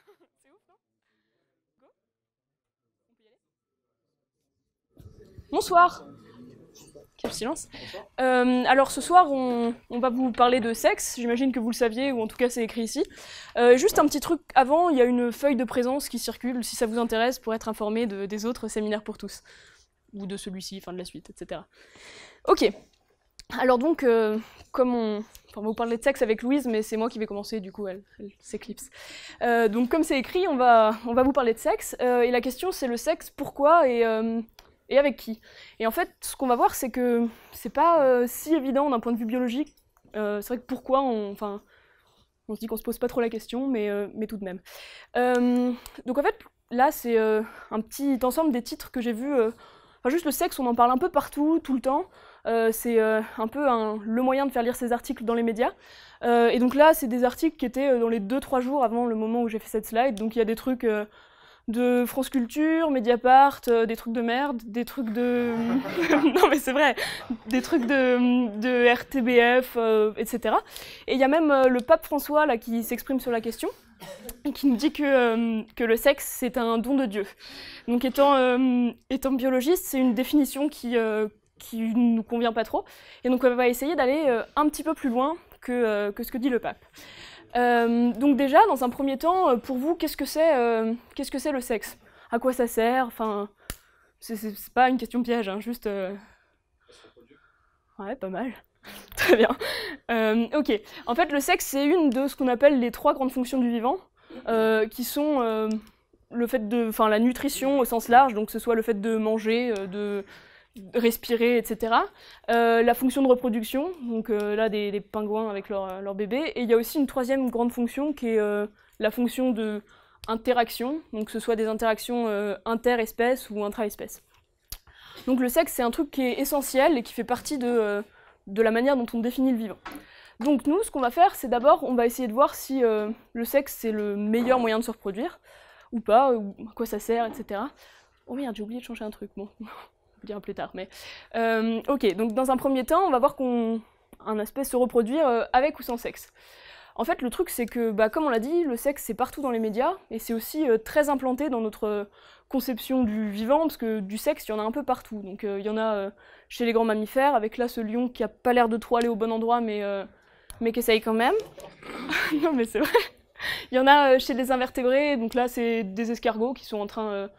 C'est Bonsoir Quel silence. Euh, alors ce soir, on, va vous parler de sexe, j'imagine que vous le saviez, ou en tout cas c'est écrit ici. Euh, juste un petit truc avant, il y a une feuille de présence qui circule si ça vous intéresse pour être informé de, des autres séminaires pour tous, ou de celui-ci, fin de la suite, etc. Ok, alors donc, euh, comme on, va vous parler de sexe avec Louise, mais c'est moi qui vais commencer, du coup, elle, s'éclipse. Euh, donc comme c'est écrit, on va, vous parler de sexe. Euh, et la question, c'est le sexe, pourquoi et, avec qui Et en fait, ce qu'on va voir, c'est que c'est pas si évident d'un point de vue biologique. c'est vrai que pourquoi, on, enfin, on se dit qu'on se pose pas trop la question, mais, mais tout de même. donc en fait, là, c'est un petit ensemble des titres que j'ai vus. Enfin, juste le sexe, on en parle un peu partout, tout le temps. Euh, c'est euh, un peu le moyen de faire lire ces articles dans les médias. Euh, et donc là, c'est des articles qui étaient dans les 2-3 jours avant le moment où j'ai fait cette slide. Donc il y a des trucs de France Culture, Mediapart, des trucs de merde, des trucs de... non mais c'est vrai, des trucs de, RTBF, etc. Et il y a même le pape François là, qui s'exprime sur la question qui nous dit que, que le sexe c'est un don de Dieu. Donc étant, étant biologiste, c'est une définition qui, qui nous convient pas trop. Et donc on va essayer d'aller euh, un petit peu plus loin que, euh, que ce que dit le pape. Euh, donc déjà, dans un premier temps, pour vous, qu'est-ce que c'est qu'est-ce que c'est le sexe À quoi ça sert Enfin, c'est pas une question piège, hein, juste. Ouais, pas mal. Très bien. ok. En fait, le sexe, c'est une de ce qu'on appelle les trois grandes fonctions du vivant, qui sont le fait de, enfin, la nutrition au sens large, donc que ce soit le fait de manger, de respirer, etc. Euh, la fonction de reproduction, donc euh, là des, pingouins avec euh, leur, bébé. Et il y a aussi une troisième grande fonction qui est la fonction de interaction, donc que ce soit des interactions inter-espèces ou intra-espèces. Donc le sexe, c'est un truc qui est essentiel et qui fait partie de, la manière dont on définit le vivant. Donc nous, ce qu'on va faire, c'est d'abord, on va essayer de voir si le sexe, c'est le meilleur moyen de se reproduire, ou pas, ou à quoi ça sert, etc. Oh merde, j'ai oublié de changer un truc, bon. dire plus tard. Mais euh, ok, donc dans un premier temps, on va voir qu'on un aspect se reproduire euh, avec ou sans sexe. En fait, le truc, c'est que, bah, comme on l'a dit, le sexe, c'est partout dans les médias, et c'est aussi euh, très implanté dans notre conception du vivant, parce que du sexe, il y en a un peu partout. Donc, il y en a chez les grands mammifères, avec là ce lion qui a pas l'air de trop aller au bon endroit, mais, mais qui essaye quand même. non, mais c'est vrai. Il y en a chez les invertébrés, donc là, c'est des escargots qui sont en train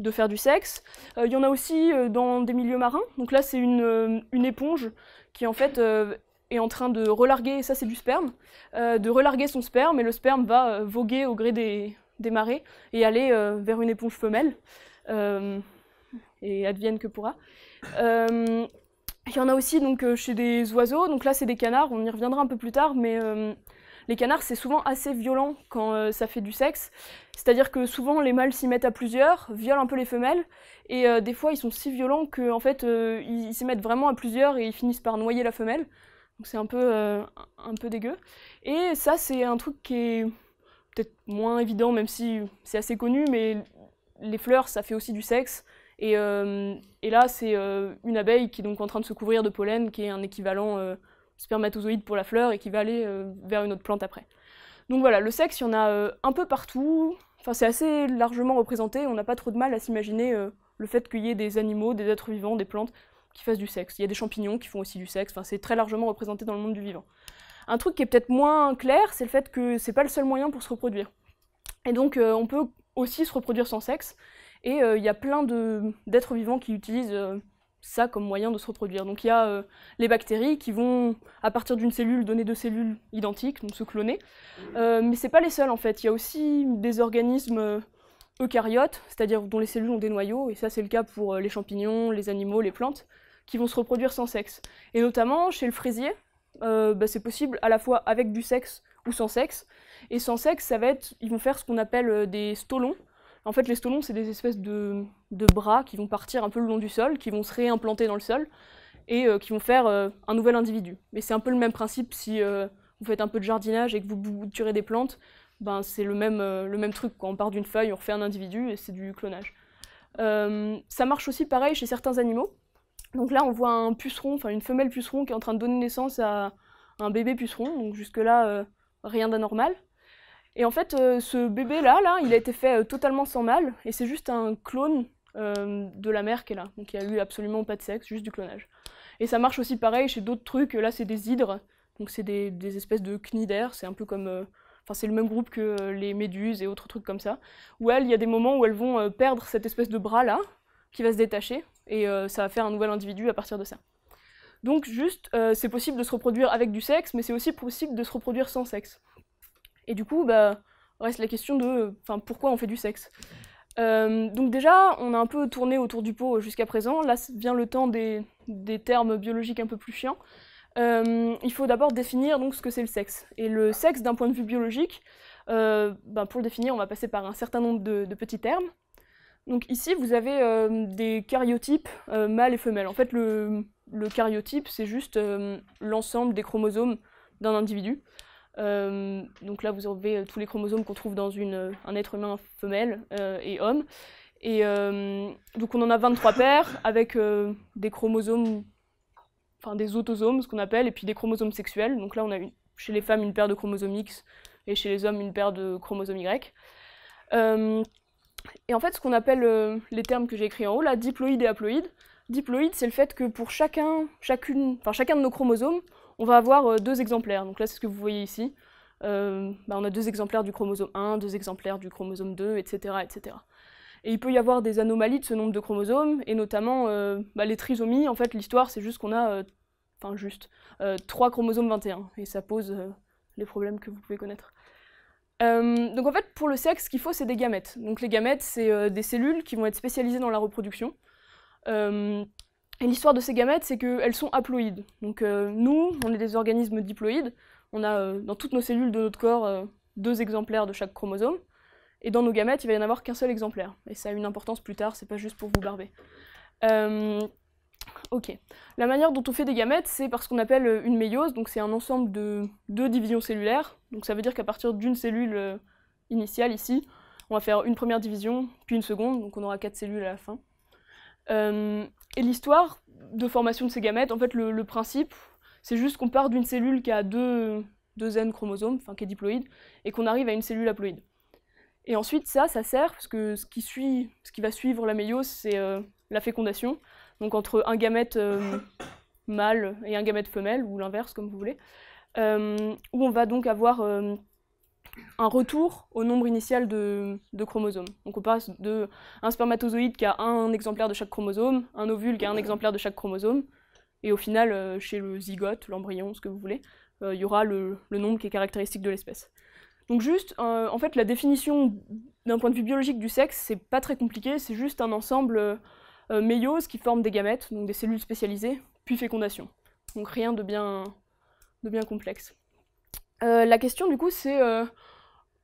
de faire du sexe. Euh, il y en a aussi euh, dans des milieux marins. Donc là, c'est une, euh, éponge qui, en fait, est en train de relarguer, ça, c'est du sperme, de relarguer son sperme, et le sperme va voguer au gré des, des marées et aller vers une éponge femelle. et advienne que pourra. Il y en a aussi donc, chez des oiseaux. Donc là, c'est des canards, on y reviendra un peu plus tard, mais les canards, c'est souvent assez violent quand euh, ça fait du sexe. C'est-à-dire que souvent, les mâles s'y mettent à plusieurs, violent un peu les femelles, et euh, des fois, ils sont si violents qu'en en fait, euh, ils s'y mettent vraiment à plusieurs et ils finissent par noyer la femelle. Donc c'est un peu, un peu dégueu. Et ça, c'est un truc qui est peut-être moins évident, même si c'est assez connu, mais les fleurs, ça fait aussi du sexe. Et, et là, c'est une abeille qui est donc en train de se couvrir de pollen, qui est un équivalent spermatozoïde pour la fleur et qui va aller euh, vers une autre plante après. Donc voilà, le sexe, il y en a euh, un peu partout. Enfin, c'est assez largement représenté. On n'a pas trop de mal à s'imaginer euh, le fait qu'il y ait des animaux, des êtres vivants, des plantes qui fassent du sexe. Il y a des champignons qui font aussi du sexe. Enfin, c'est très largement représenté dans le monde du vivant. Un truc qui est peut-être moins clair, c'est le fait que c'est pas le seul moyen pour se reproduire. Et donc, on peut aussi se reproduire sans sexe. Et il y a plein d'êtres vivants qui utilisent ça comme moyen de se reproduire. Donc il y a euh, les bactéries qui vont, à partir d'une cellule, donner deux cellules identiques, donc se cloner. Euh, mais ce n'est pas les seuls en fait. Il y a aussi des organismes euh, eucaryotes, c'est-à-dire dont les cellules ont des noyaux, et ça c'est le cas pour les champignons, les animaux, les plantes, qui vont se reproduire sans sexe. Et notamment chez le fraisier, bah, c'est possible à la fois avec du sexe ou sans sexe. Et sans sexe, ça va être, ils vont faire ce qu'on appelle des stolons, en fait, les stolons, c'est des espèces de, bras qui vont partir un peu le long du sol, qui vont se réimplanter dans le sol et euh, qui vont faire euh, un nouvel individu. Mais c'est un peu le même principe si euh, vous faites un peu de jardinage et que vous bouturez des plantes, ben, c'est le même, le même truc. Quand on part d'une feuille, on refait un individu et c'est du clonage. ça marche aussi pareil chez certains animaux. Donc là, on voit un puceron, enfin une femelle puceron qui est en train de donner naissance à un bébé puceron. Donc jusque-là, rien d'anormal. Et en fait, euh, ce bébé-là, là, il a été fait euh, totalement sans mâle, et c'est juste un clone euh, de la mère qui est là. Donc il n'y a eu absolument pas de sexe, juste du clonage. Et ça marche aussi pareil chez d'autres trucs. Là, c'est des hydres, donc c'est des, des, espèces de cnidaires, c'est un peu comme... Enfin, c'est le même groupe que les méduses et autres trucs comme ça. Où elles, il y a des moments où elles vont perdre cette espèce de bras-là, qui va se détacher, et ça va faire un nouvel individu à partir de ça. Donc juste, c'est possible de se reproduire avec du sexe, mais c'est aussi possible de se reproduire sans sexe. Et du coup, bah, reste la question de pourquoi on fait du sexe. Euh, donc déjà, on a un peu tourné autour du pot jusqu'à présent. Là vient le temps des, termes biologiques un peu plus chiants. Euh, il faut d'abord définir donc ce que c'est le sexe. Et le sexe, d'un point de vue biologique, euh, bah, pour le définir, on va passer par un certain nombre de, petits termes. Donc ici, vous avez des cariotypes mâles et femelles. En fait, le, le c'est juste l'ensemble des chromosomes d'un individu. Euh, donc là, vous avez euh, tous les chromosomes qu'on trouve dans euh, un être humain femelle et homme. Et donc on en a 23 paires avec des chromosomes, enfin des autosomes, ce qu'on appelle, et puis des chromosomes sexuels. Donc là, on a chez les femmes une paire de chromosomes X et chez les hommes une paire de chromosomes Y. Et en fait, ce qu'on appelle les termes que j'ai écrits en haut, là, diploïde et haploïde. Diploïde, c'est le fait que pour chacune, enfin chacun de nos chromosomes, on va avoir euh, deux exemplaires. Donc là, c'est ce que vous voyez ici. Euh, bah, on a deux exemplaires du chromosome 1, deux exemplaires du chromosome 2, etc. etc. Et il peut y avoir des anomalies de ce nombre de chromosomes, et notamment euh, bah, les trisomies. En fait, l'histoire, c'est juste qu'on a, enfin juste, trois chromosomes 21, et ça pose les problèmes que vous pouvez connaître. donc en fait, pour le sexe, ce qu'il faut, c'est des gamètes. Donc les gamètes, c'est des cellules qui vont être spécialisées dans la reproduction. Et l'histoire de ces gamètes, c'est qu'elles sont haploïdes. Donc euh, nous, on est des organismes diploïdes. On a euh, dans toutes nos cellules de notre corps euh, deux exemplaires de chaque chromosome. Et dans nos gamètes, il va y en avoir qu'un seul exemplaire. Et ça a une importance plus tard, c'est pas juste pour vous barber. ok. La manière dont on fait des gamètes, c'est par ce qu'on appelle une méiose. Donc c'est un ensemble de deux divisions cellulaires. Donc ça veut dire qu'à partir d'une cellule initiale ici, on va faire une première division, puis une seconde. Donc on aura quatre cellules à la fin. Et l'histoire de formation de ces gamètes, en fait, le, principe, c'est juste qu'on part d'une cellule qui a deux, deux N chromosomes, enfin qui est diploïde, et qu'on arrive à une cellule haploïde. Et ensuite, ça, ça sert, parce que ce qui, suit, ce qui va suivre la méiose, c'est euh, la fécondation. Donc entre un gamète euh, mâle et un gamète femelle, ou l'inverse, comme vous voulez, euh, où on va donc avoir un retour au nombre initial de, chromosomes. Donc on passe de un spermatozoïde qui a un exemplaire de chaque chromosome, un ovule qui a un exemplaire de chaque chromosome, et au final, euh, chez le zygote, l'embryon, ce que vous voulez, euh, il y aura le, nombre qui est caractéristique de l'espèce. Donc juste, euh, en fait, la définition d'un point de vue biologique du sexe, c'est pas très compliqué, c'est juste un ensemble méiose qui forme des gamètes, donc des cellules spécialisées, puis fécondation. Donc rien de bien, de bien complexe. la question du coup, c'est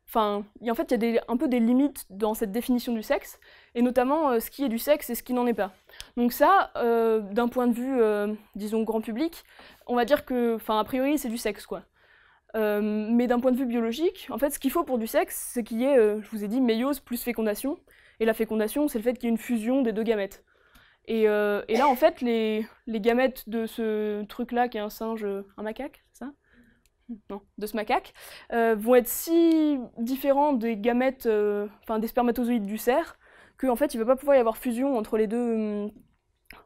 Enfin, en fait, il y a un peu des limites dans cette définition du sexe, et notamment euh, ce qui est du sexe et ce qui n'en est pas. Donc ça, euh, d'un point de vue, euh, disons, grand public, on va dire que, enfin, a priori, c'est du sexe, quoi. mais d'un point de vue biologique, en fait, ce qu'il faut pour du sexe, c'est qu'il y ait, je vous ai dit, méiose plus fécondation, et la fécondation, c'est le fait qu'il y ait une fusion des deux gamètes. Et, là, en fait, les, les gamètes de ce truc-là, qui est un singe, un macaque, c'est ça de ce macaque, euh, vont être si différents des gamètes, euh, enfin des spermatozoïdes du cerf, qu'en en fait il ne va pas pouvoir y avoir fusion entre les deux, hmm,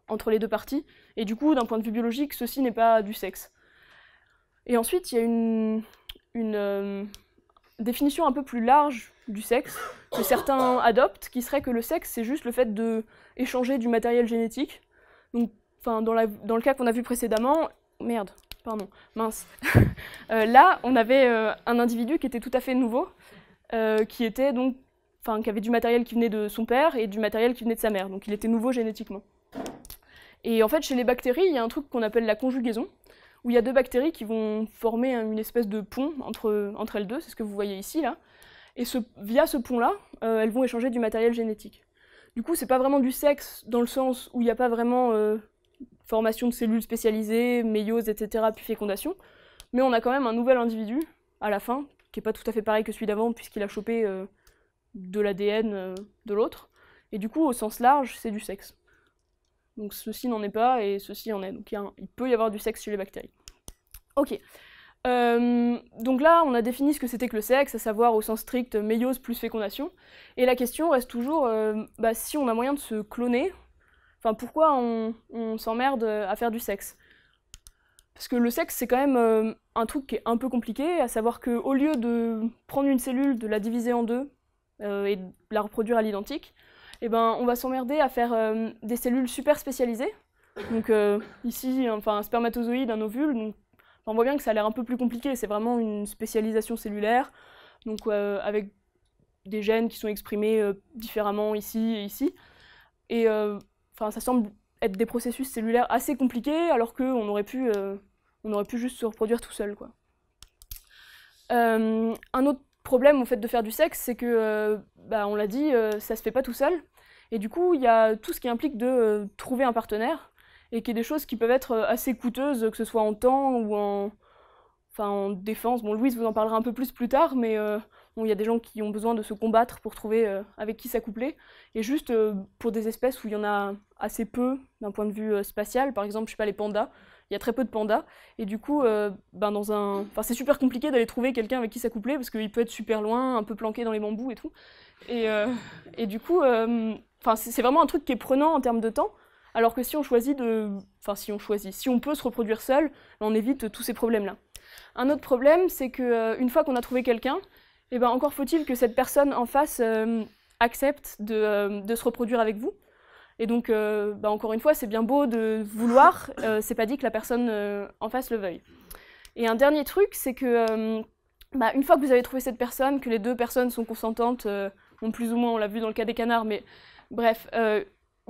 entre les deux parties. Et du coup, d'un point de vue biologique, ceci n'est pas du sexe. Et ensuite, il y a une, euh, définition un peu plus large du sexe que certains adoptent, qui serait que le sexe, c'est juste le fait de échanger du matériel génétique. Donc, enfin, dans, le cas qu'on a vu précédemment, merde, pardon, mince. Euh, là, on avait euh, un individu qui était tout à fait nouveau, euh, qui était donc, enfin, qui avait du matériel qui venait de son père et du matériel qui venait de sa mère. Donc, il était nouveau génétiquement. Et en fait, chez les bactéries, il y a un truc qu'on appelle la conjugaison, où il y a deux bactéries qui vont former une espèce de pont entre, entre elles deux, c'est ce que vous voyez ici là. Et via ce pont-là, elles vont échanger du matériel génétique. Du coup, c'est pas vraiment du sexe dans le sens où il n'y a pas vraiment formation de cellules spécialisées, méiose, etc., puis fécondation. Mais on a quand même un nouvel individu à la fin, qui n'est pas tout à fait pareil que celui d'avant, puisqu'il a chopé euh, de l'ADN euh, de l'autre. Et du coup, au sens large, c'est du sexe. Donc ceci n'en est pas et ceci en est. Donc il, peut y avoir du sexe chez les bactéries. Ok. Euh, donc là, on a défini ce que c'était que le sexe, à savoir au sens strict méiose plus fécondation. Et la question reste toujours, bah, si on a moyen de se cloner, Enfin, pourquoi on, s'emmerde à faire du sexe Parce que le sexe, c'est quand même euh, un truc qui est un peu compliqué, à savoir qu'au lieu de prendre une cellule, de la diviser en deux euh, et de la reproduire à l'identique, eh ben, on va s'emmerder à faire euh, des cellules super spécialisées. Donc ici, enfin, un spermatozoïde, un ovule, on voit bien que ça a l'air un peu plus compliqué, c'est vraiment une spécialisation cellulaire, donc avec des gènes qui sont exprimés différemment ici et ici. Et ça semble être des processus cellulaires assez compliqués, alors qu'on aurait, pu, euh, on aurait pu juste se reproduire tout seul. Quoi. Euh, un autre problème au fait de faire du sexe, c'est que, euh, bah, on l'a dit, ça se fait pas tout seul. Et du coup, il y a tout ce qui implique de trouver un partenaire, et qui est des choses qui peuvent être assez coûteuses, que ce soit en temps ou en, enfin, en défense. Bon, Louise vous en parlera un peu plus plus tard, mais où il y a des gens qui ont besoin de se combattre pour trouver euh, avec qui s'accoupler. Et juste euh, pour des espèces où il y en a assez peu d'un point de vue euh, spatial, par exemple, je sais pas, les pandas, il y a très peu de pandas. Et du coup, ben dans un... enfin, c'est super compliqué d'aller trouver quelqu'un avec qui s'accoupler parce qu'il peut être super loin, un peu planqué dans les bambous et tout. Et, et du coup, enfin c'est vraiment un truc qui est prenant en termes de temps. Alors que si on choisit de. Enfin, si on choisit, si on peut se reproduire seul, ben, on évite tous ces problèmes-là. Un autre problème, c'est qu'une fois qu'on a trouvé quelqu'un, et eh ben encore faut-il que cette personne en face euh, accepte euh, de, se reproduire avec vous. Et donc, euh, ben, encore une fois, c'est bien beau de vouloir, c'est pas dit que la personne en face le veuille. Et un dernier truc, c'est que ben, une fois que vous avez trouvé cette personne, que les deux personnes sont consentantes, ont plus ou moins, on l'a vu dans le cas des canards, mais bref,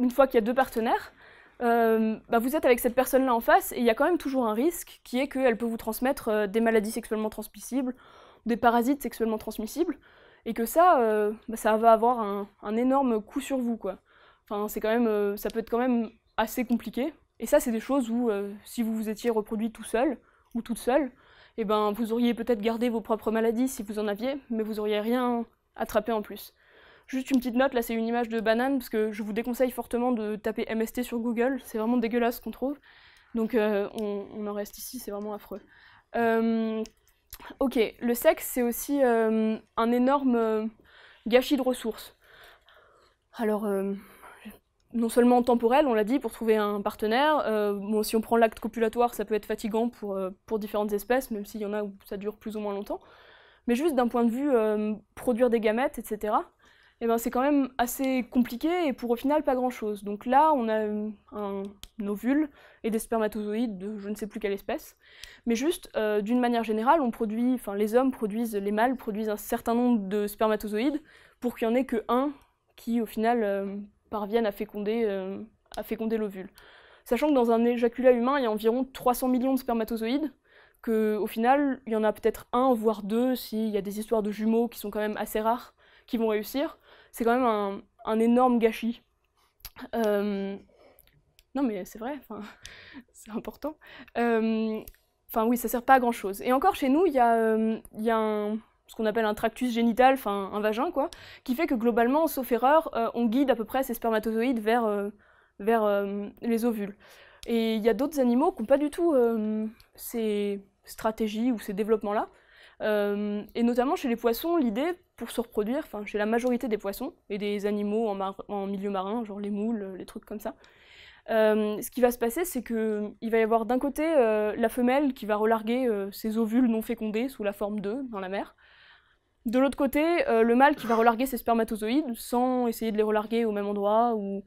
une fois qu'il y a deux partenaires, ben, vous êtes avec cette personne-là en face et il y a quand même toujours un risque qui est qu'elle peut vous transmettre des maladies sexuellement transmissibles des parasites sexuellement transmissibles, et que ça, euh, bah, ça va avoir un, énorme coup sur vous, quoi. Enfin, c'est quand même, euh, ça peut être quand même assez compliqué. Et ça, c'est des choses où, euh, si vous vous étiez reproduit tout seul ou toute seule, eh ben, vous auriez peut-être gardé vos propres maladies si vous en aviez, mais vous auriez rien attrapé en plus. Juste une petite note, là c'est une image de banane, parce que je vous déconseille fortement de taper MST sur Google, c'est vraiment dégueulasse ce qu'on trouve. Donc on, en reste ici, c'est vraiment affreux. Ok, le sexe, c'est aussi euh, un énorme euh, gâchis de ressources. Alors, euh, non seulement temporel, on l'a dit, pour trouver un partenaire. si on prend l'acte copulatoire, ça peut être fatigant pour, pour différentes espèces, même s'il y en a où ça dure plus ou moins longtemps. Mais juste d'un point de vue produire des gamètes, etc. Eh ben, c'est quand même assez compliqué et pour au final pas grand chose. Donc là, on a euh, un, ovule et des spermatozoïdes de je ne sais plus quelle espèce. Mais juste, euh, d'une manière générale, on produit, enfin les hommes produisent, les mâles produisent un certain nombre de spermatozoïdes pour qu'il n'y en ait que un qui au final euh, parvienne à féconder, à féconder l'ovule. Sachant que dans un éjaculat humain, il y a environ 300 millions de spermatozoïdes qu'au final, il y en a peut-être un, voire deux, s'il y a des histoires de jumeaux qui sont quand même assez rares, qui vont réussir c'est quand même un, énorme gâchis. Euh, non, mais c'est vrai, c'est important. Euh, enfin, oui, ça sert pas à grand chose. Et encore chez nous, il y a, euh, ce qu'on appelle un tractus génital, enfin un vagin, quoi, qui fait que globalement, sauf erreur, on guide à peu près ces spermatozoïdes vers, vers les ovules. Et il y a d'autres animaux qui n'ont pas du tout ces stratégies ou ces développements-là. Euh, et notamment chez les poissons, l'idée pour se reproduire, enfin chez la majorité des poissons et des animaux en, milieu marin, genre les moules, les trucs comme ça, euh, ce qui va se passer, c'est qu'il va y avoir d'un côté euh, la femelle qui va relarguer ses ovules non fécondés sous la forme d'œufs dans la mer. De l'autre côté, le mâle qui va relarguer ses spermatozoïdes sans essayer de les relarguer au même endroit ou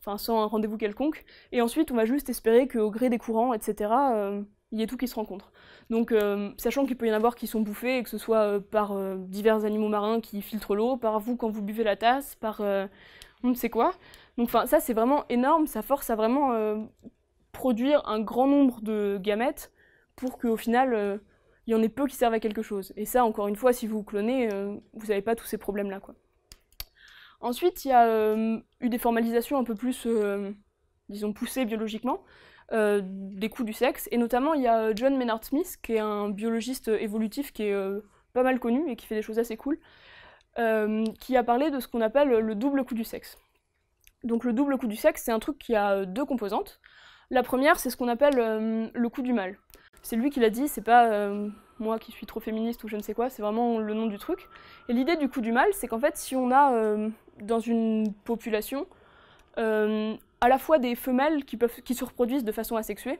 enfin sans un rendez-vous quelconque. Et ensuite, on va juste espérer qu'au gré des courants, etc., il y a tout qui se rencontre. Donc, euh, sachant qu'il peut y en avoir qui sont bouffés, que ce soit euh, par euh, divers animaux marins qui filtrent l'eau, par vous quand vous buvez la tasse, par on ne sait quoi. Donc, ça c'est vraiment énorme. Ça force à vraiment produire un grand nombre de gamètes pour qu'au final, il y en ait peu qui servent à quelque chose. Et ça, encore une fois, si vous, vous clonez, vous n'avez pas tous ces problèmes-là, Ensuite, il y a eu des formalisations un peu plus, disons, poussées biologiquement. Euh, des coûts du sexe. Et notamment, il y a euh, John Maynard Smith, qui est un biologiste euh, évolutif qui est pas mal connu et qui fait des choses assez cool, qui a parlé de ce qu'on appelle le double coût du sexe. Donc le double coup du sexe, c'est un truc qui a deux composantes. La première, c'est ce qu'on appelle le coup du mal. C'est lui qui l'a dit, c'est pas moi qui suis trop féministe ou je ne sais quoi, c'est vraiment le nom du truc. Et l'idée du coup du mal, c'est qu'en fait, si on a dans une population euh, à la fois des femelles qui, peuvent, qui se reproduisent de façon asexuée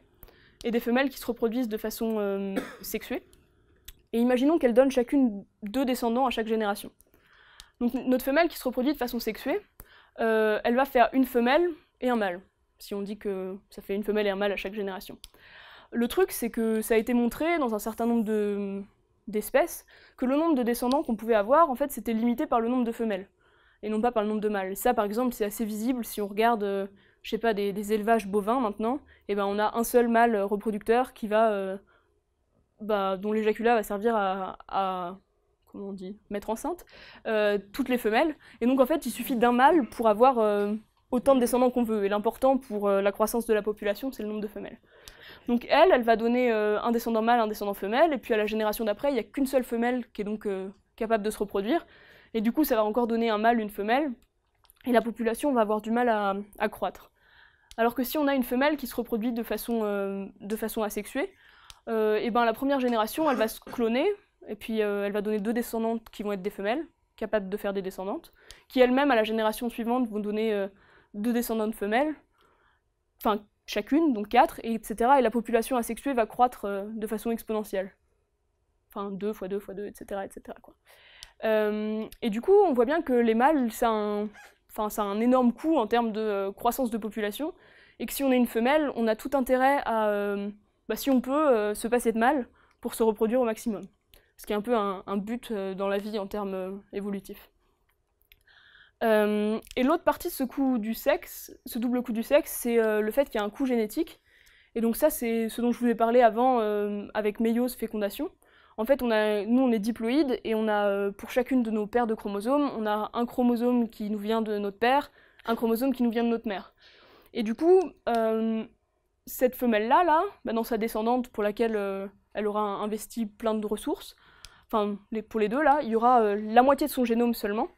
et des femelles qui se reproduisent de façon euh, sexuée. Et imaginons qu'elles donnent chacune deux descendants à chaque génération. Donc notre femelle qui se reproduit de façon sexuée, euh, elle va faire une femelle et un mâle, si on dit que ça fait une femelle et un mâle à chaque génération. Le truc, c'est que ça a été montré dans un certain nombre d'espèces que le nombre de descendants qu'on pouvait avoir, en fait, c'était limité par le nombre de femelles et non pas par le nombre de mâles. ça, par exemple, c'est assez visible si on regarde euh, je sais pas, des, élevages bovins maintenant, et ben on a un seul mâle reproducteur qui va, euh, bah, dont l'éjaculat va servir à, comment on dit, mettre enceinte euh, toutes les femelles. Et donc en fait, il suffit d'un mâle pour avoir euh, autant de descendants qu'on veut. Et l'important pour la croissance de la population, c'est le nombre de femelles. Donc elle, elle va donner un descendant mâle, un descendant femelle, et puis à la génération d'après, il n'y a qu'une seule femelle qui est donc capable de se reproduire. Et du coup, ça va encore donner un mâle, une femelle, et la population va avoir du mal à croître. Alors que si on a une femelle qui se reproduit de façon, euh, asexuée, et euh, eh ben la première génération, elle va se cloner, et puis euh, elle va donner deux descendantes qui vont être des femelles, capables de faire des descendantes, qui elles-mêmes, à la génération suivante, vont donner deux descendantes femelles, enfin chacune, donc quatre, etc. Et la population asexuée va croître de façon exponentielle. Enfin, deux fois deux fois deux, etc. etc. et du coup, on voit bien que les mâles, c'est un enfin, ça un énorme coût en termes de euh, croissance de population, et que si on est une femelle, on a tout intérêt à, euh, bah, si on peut, euh, se passer de mal pour se reproduire au maximum. Ce qui est un peu un, but dans la vie en termes évolutifs. et l'autre partie de ce coût du sexe, ce double coût du sexe, c'est le fait qu'il y a un coût génétique. Et donc ça, c'est ce dont je vous ai parlé avant avec méiose fécondation. En fait, on nous, on est diploïdes et on a, euh, pour chacune de nos paires de chromosomes, on a un chromosome qui nous vient de notre père, un chromosome qui nous vient de notre mère. Et du coup, euh, cette femelle-là, là, bah, dans sa descendante pour laquelle euh, elle aura investi plein de ressources, enfin, les, pour les deux, là, il y aura la moitié de son génome seulement,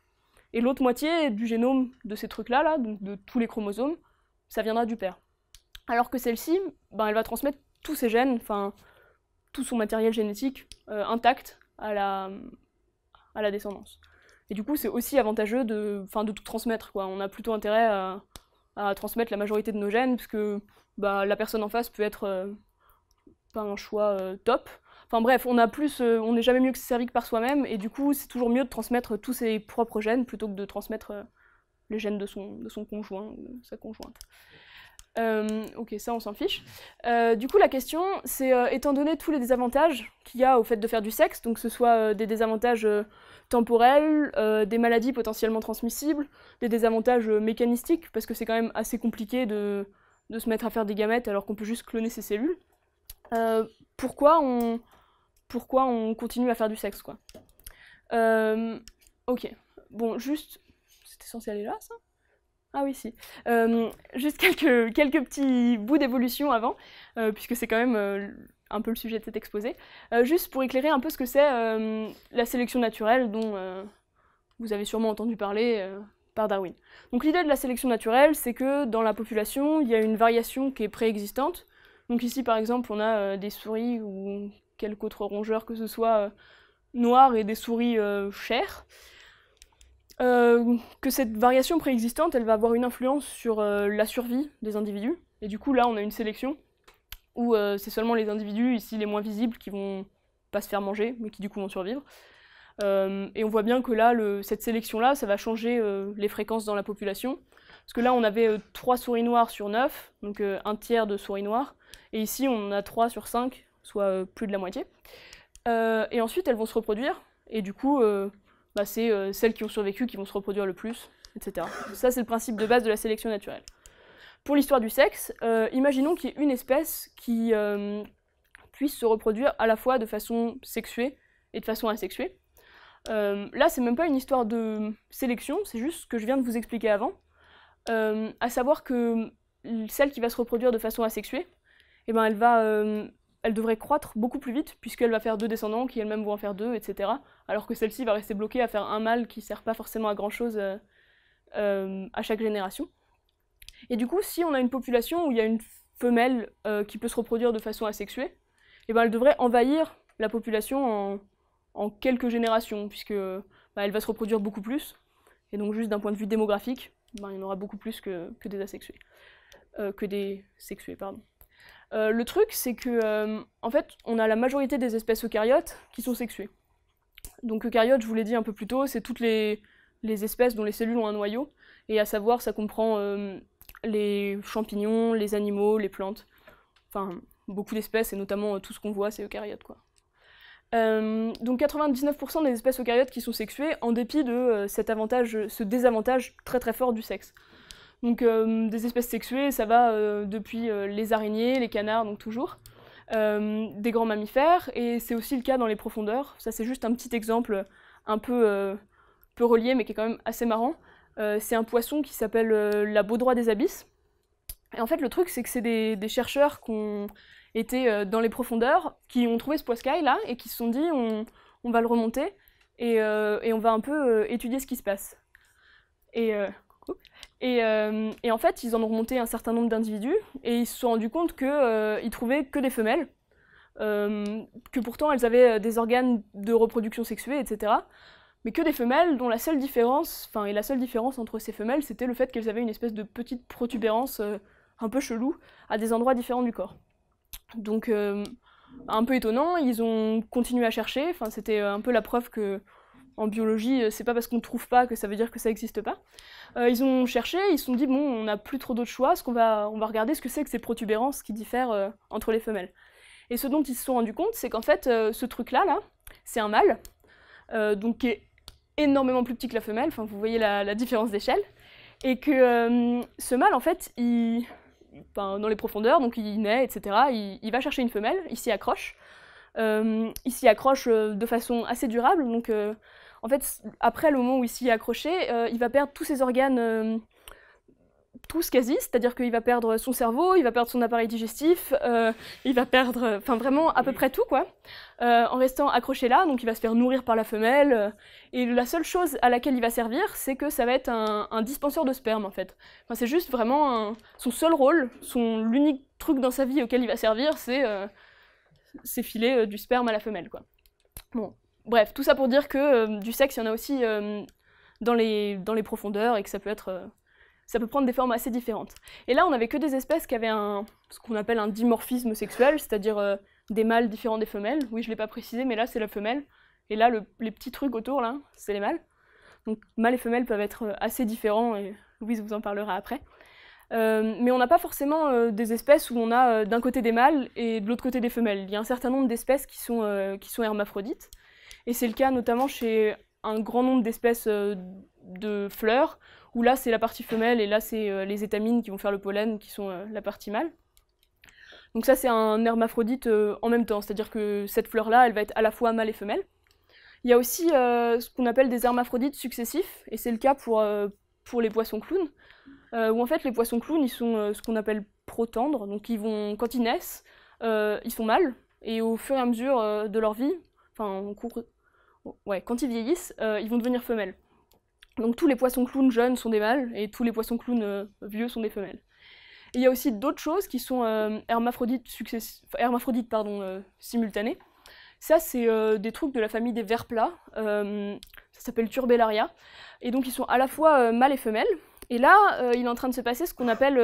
et l'autre moitié du génome de ces trucs-là, là, de tous les chromosomes, ça viendra du père. Alors que celle-ci, ben, elle va transmettre tous ses gènes, enfin, tout son matériel génétique euh, intact à la, à la descendance. Et du coup, c'est aussi avantageux de, enfin de tout transmettre. Quoi. On a plutôt intérêt à, transmettre la majorité de nos gènes, puisque bah, la personne en face peut être euh, pas un choix euh, top. Enfin bref, on a plus, on n'est jamais mieux que servi que par soi-même, et du coup, c'est toujours mieux de transmettre tous ses propres gènes plutôt que de transmettre les gènes de son, de son conjoint sa conjointe. Euh, ok, ça on s'en fiche. Euh, du coup, la question, c'est euh, étant donné tous les désavantages qu'il y a au fait de faire du sexe, donc que ce soit des désavantages temporels, des maladies potentiellement transmissibles, des désavantages mécanistiques, parce que c'est quand même assez compliqué de, de, se mettre à faire des gamètes alors qu'on peut juste cloner ses cellules, pourquoi, on, pourquoi on continue à faire du sexe, quoi Ok, bon, juste, c'était censé aller là, ça ah oui, si. Euh, juste quelques, petits bouts d'évolution avant, euh, puisque c'est quand même euh, un peu le sujet de cet exposé. juste pour éclairer un peu ce que c'est la sélection naturelle dont vous avez sûrement entendu parler par Darwin. Donc l'idée de la sélection naturelle, c'est que dans la population, il y a une variation qui est préexistante. Donc ici, par exemple, on a des souris ou quelques autres rongeurs, que ce soit noir et des souris chères. Euh, que cette variation préexistante, elle va avoir une influence sur euh, la survie des individus. Et du coup, là, on a une sélection où euh, c'est seulement les individus, ici les moins visibles, qui vont pas se faire manger, mais qui du coup vont survivre. et on voit bien que là, le, cette sélection-là, ça va changer les fréquences dans la population. Parce que là, on avait 3 souris noires sur 9, donc un tiers de souris noires. Et ici, on a 3 sur 5, soit plus de la moitié. et ensuite, elles vont se reproduire. Et du coup, bah, c'est euh, celles qui ont survécu qui vont se reproduire le plus, etc. Ça, c'est le principe de base de la sélection naturelle. Pour l'histoire du sexe, euh, imaginons qu'il y ait une espèce qui euh, puisse se reproduire à la fois de façon sexuée et de façon asexuée. là, c'est même pas une histoire de sélection, c'est juste ce que je viens de vous expliquer avant. à savoir que celle qui va se reproduire de façon asexuée, eh ben, elle va elle devrait croître beaucoup plus vite, puisqu'elle va faire deux descendants qui elles-mêmes vont en faire deux, etc. Alors que celle-ci va rester bloquée à faire un mâle qui sert pas forcément à grand-chose euh, euh, à chaque génération. Et du coup, si on a une population où il y a une femelle euh, qui peut se reproduire de façon asexuée, eh ben, elle devrait envahir la population en, quelques générations, puisque bah, elle va se reproduire beaucoup plus. Et donc juste d'un point de vue démographique, bah, il y en aura beaucoup plus que, des asexués. que des sexués, pardon. Euh, le truc, c'est que, euh, en fait, on a la majorité des espèces eucaryotes qui sont sexuées. Donc eucaryotes, je vous l'ai dit un peu plus tôt, c'est toutes les, espèces dont les cellules ont un noyau, et à savoir, ça comprend euh, les champignons, les animaux, les plantes, enfin, beaucoup d'espèces, et notamment tout ce qu'on voit, c'est eucaryote, quoi. donc 99% des espèces eucaryotes qui sont sexuées en dépit de cet avantage, ce désavantage très très fort du sexe. Donc euh, des espèces sexuées, ça va euh, depuis euh, les araignées, les canards, donc toujours. des grands mammifères, et c'est aussi le cas dans les profondeurs. Ça, c'est juste un petit exemple un peu, peu relié, mais qui est quand même assez marrant. c'est un poisson qui s'appelle la baudroie des abysses. Et en fait, le truc, c'est que c'est des, chercheurs qui ont été dans les profondeurs, qui ont trouvé ce poiscaille là, et qui se sont dit, on, va le remonter, et, on va un peu étudier ce qui se passe. Et, coucou. Euh, et, en fait, ils en ont remonté un certain nombre d'individus et ils se sont rendus compte qu'ils euh, trouvaient que des femelles, euh, que pourtant elles avaient des organes de reproduction sexuée, etc. Mais que des femelles dont la seule différence, enfin, et la seule différence entre ces femelles, c'était le fait qu'elles avaient une espèce de petite protubérance un peu chelou à des endroits différents du corps. Donc, un peu étonnant, ils ont continué à chercher, enfin, c'était un peu la preuve que en biologie, euh, c'est pas parce qu'on ne trouve pas que ça veut dire que ça n'existe pas. Euh, ils ont cherché, ils se sont dit, bon, on n'a plus trop d'autres choix, ce qu'on va, on va regarder ce que c'est que ces protubérances qui diffèrent euh, entre les femelles. Et ce dont ils se sont rendus compte, c'est qu'en fait, ce truc-là, là, c'est un mâle, donc qui est énormément plus petit que la femelle, enfin, vous voyez la, différence d'échelle, et que ce mâle, en fait, il, dans les profondeurs, donc il naît, etc., il, va chercher une femelle, il s'y accroche, il s'y accroche de façon assez durable, donc en fait, après le moment où il s'y est accroché, euh, il va perdre tous ses organes euh, tous quasi, c'est-à-dire qu'il va perdre son cerveau, il va perdre son appareil digestif, euh, il va perdre, enfin vraiment à peu près tout quoi, en restant accroché là, donc il va se faire nourrir par la femelle, et la seule chose à laquelle il va servir, c'est que ça va être un, dispenseur de sperme en fait. Enfin, c'est juste vraiment son seul rôle, son l'unique truc dans sa vie auquel il va servir, c'est filer du sperme à la femelle quoi. Bon, bref, tout ça pour dire que euh, du sexe, il y en a aussi euh, dans, les, profondeurs et que euh, ça peut prendre des formes assez différentes. Et là, on n'avait que des espèces qui avaient ce qu'on appelle un dimorphisme sexuel, c'est-à-dire des mâles différents des femelles. Oui, je ne l'ai pas précisé, mais là, c'est la femelle. Et là, les petits trucs autour, là, c'est les mâles. Donc, mâles et femelles peuvent être assez différents, et Louise vous en parlera après. mais on n'a pas forcément des espèces où on a d'un côté des mâles et de l'autre côté des femelles. Il y a un certain nombre d'espèces qui sont hermaphrodites. Et c'est le cas notamment chez un grand nombre d'espèces euh, de fleurs, où là c'est la partie femelle et là c'est euh, les étamines qui vont faire le pollen, qui sont euh, la partie mâle. Donc ça c'est un hermaphrodite en même temps, c'est-à-dire que cette fleur-là, elle va être à la fois mâle et femelle. Il y a aussi ce qu'on appelle des hermaphrodites successifs, et c'est le cas pour, pour les poissons clowns, où en fait les poissons clowns, ils sont ce qu'on appelle protendres, donc ils vont, quand ils naissent, ils sont mâles, et au fur et à mesure de leur vie, enfin au cours ouais, quand ils vieillissent, euh, ils vont devenir femelles. Donc tous les poissons clowns jeunes sont des mâles et tous les poissons clowns euh, vieux sont des femelles. il y a aussi d'autres choses qui sont euh, hermaphrodites, hermaphrodites pardon, simultanées. Ça, c'est des trucs de la famille des vers plats. ça s'appelle Turbellaria. Et donc, ils sont à la fois mâles et femelles. Et là, il est en train de se passer ce qu'on appelle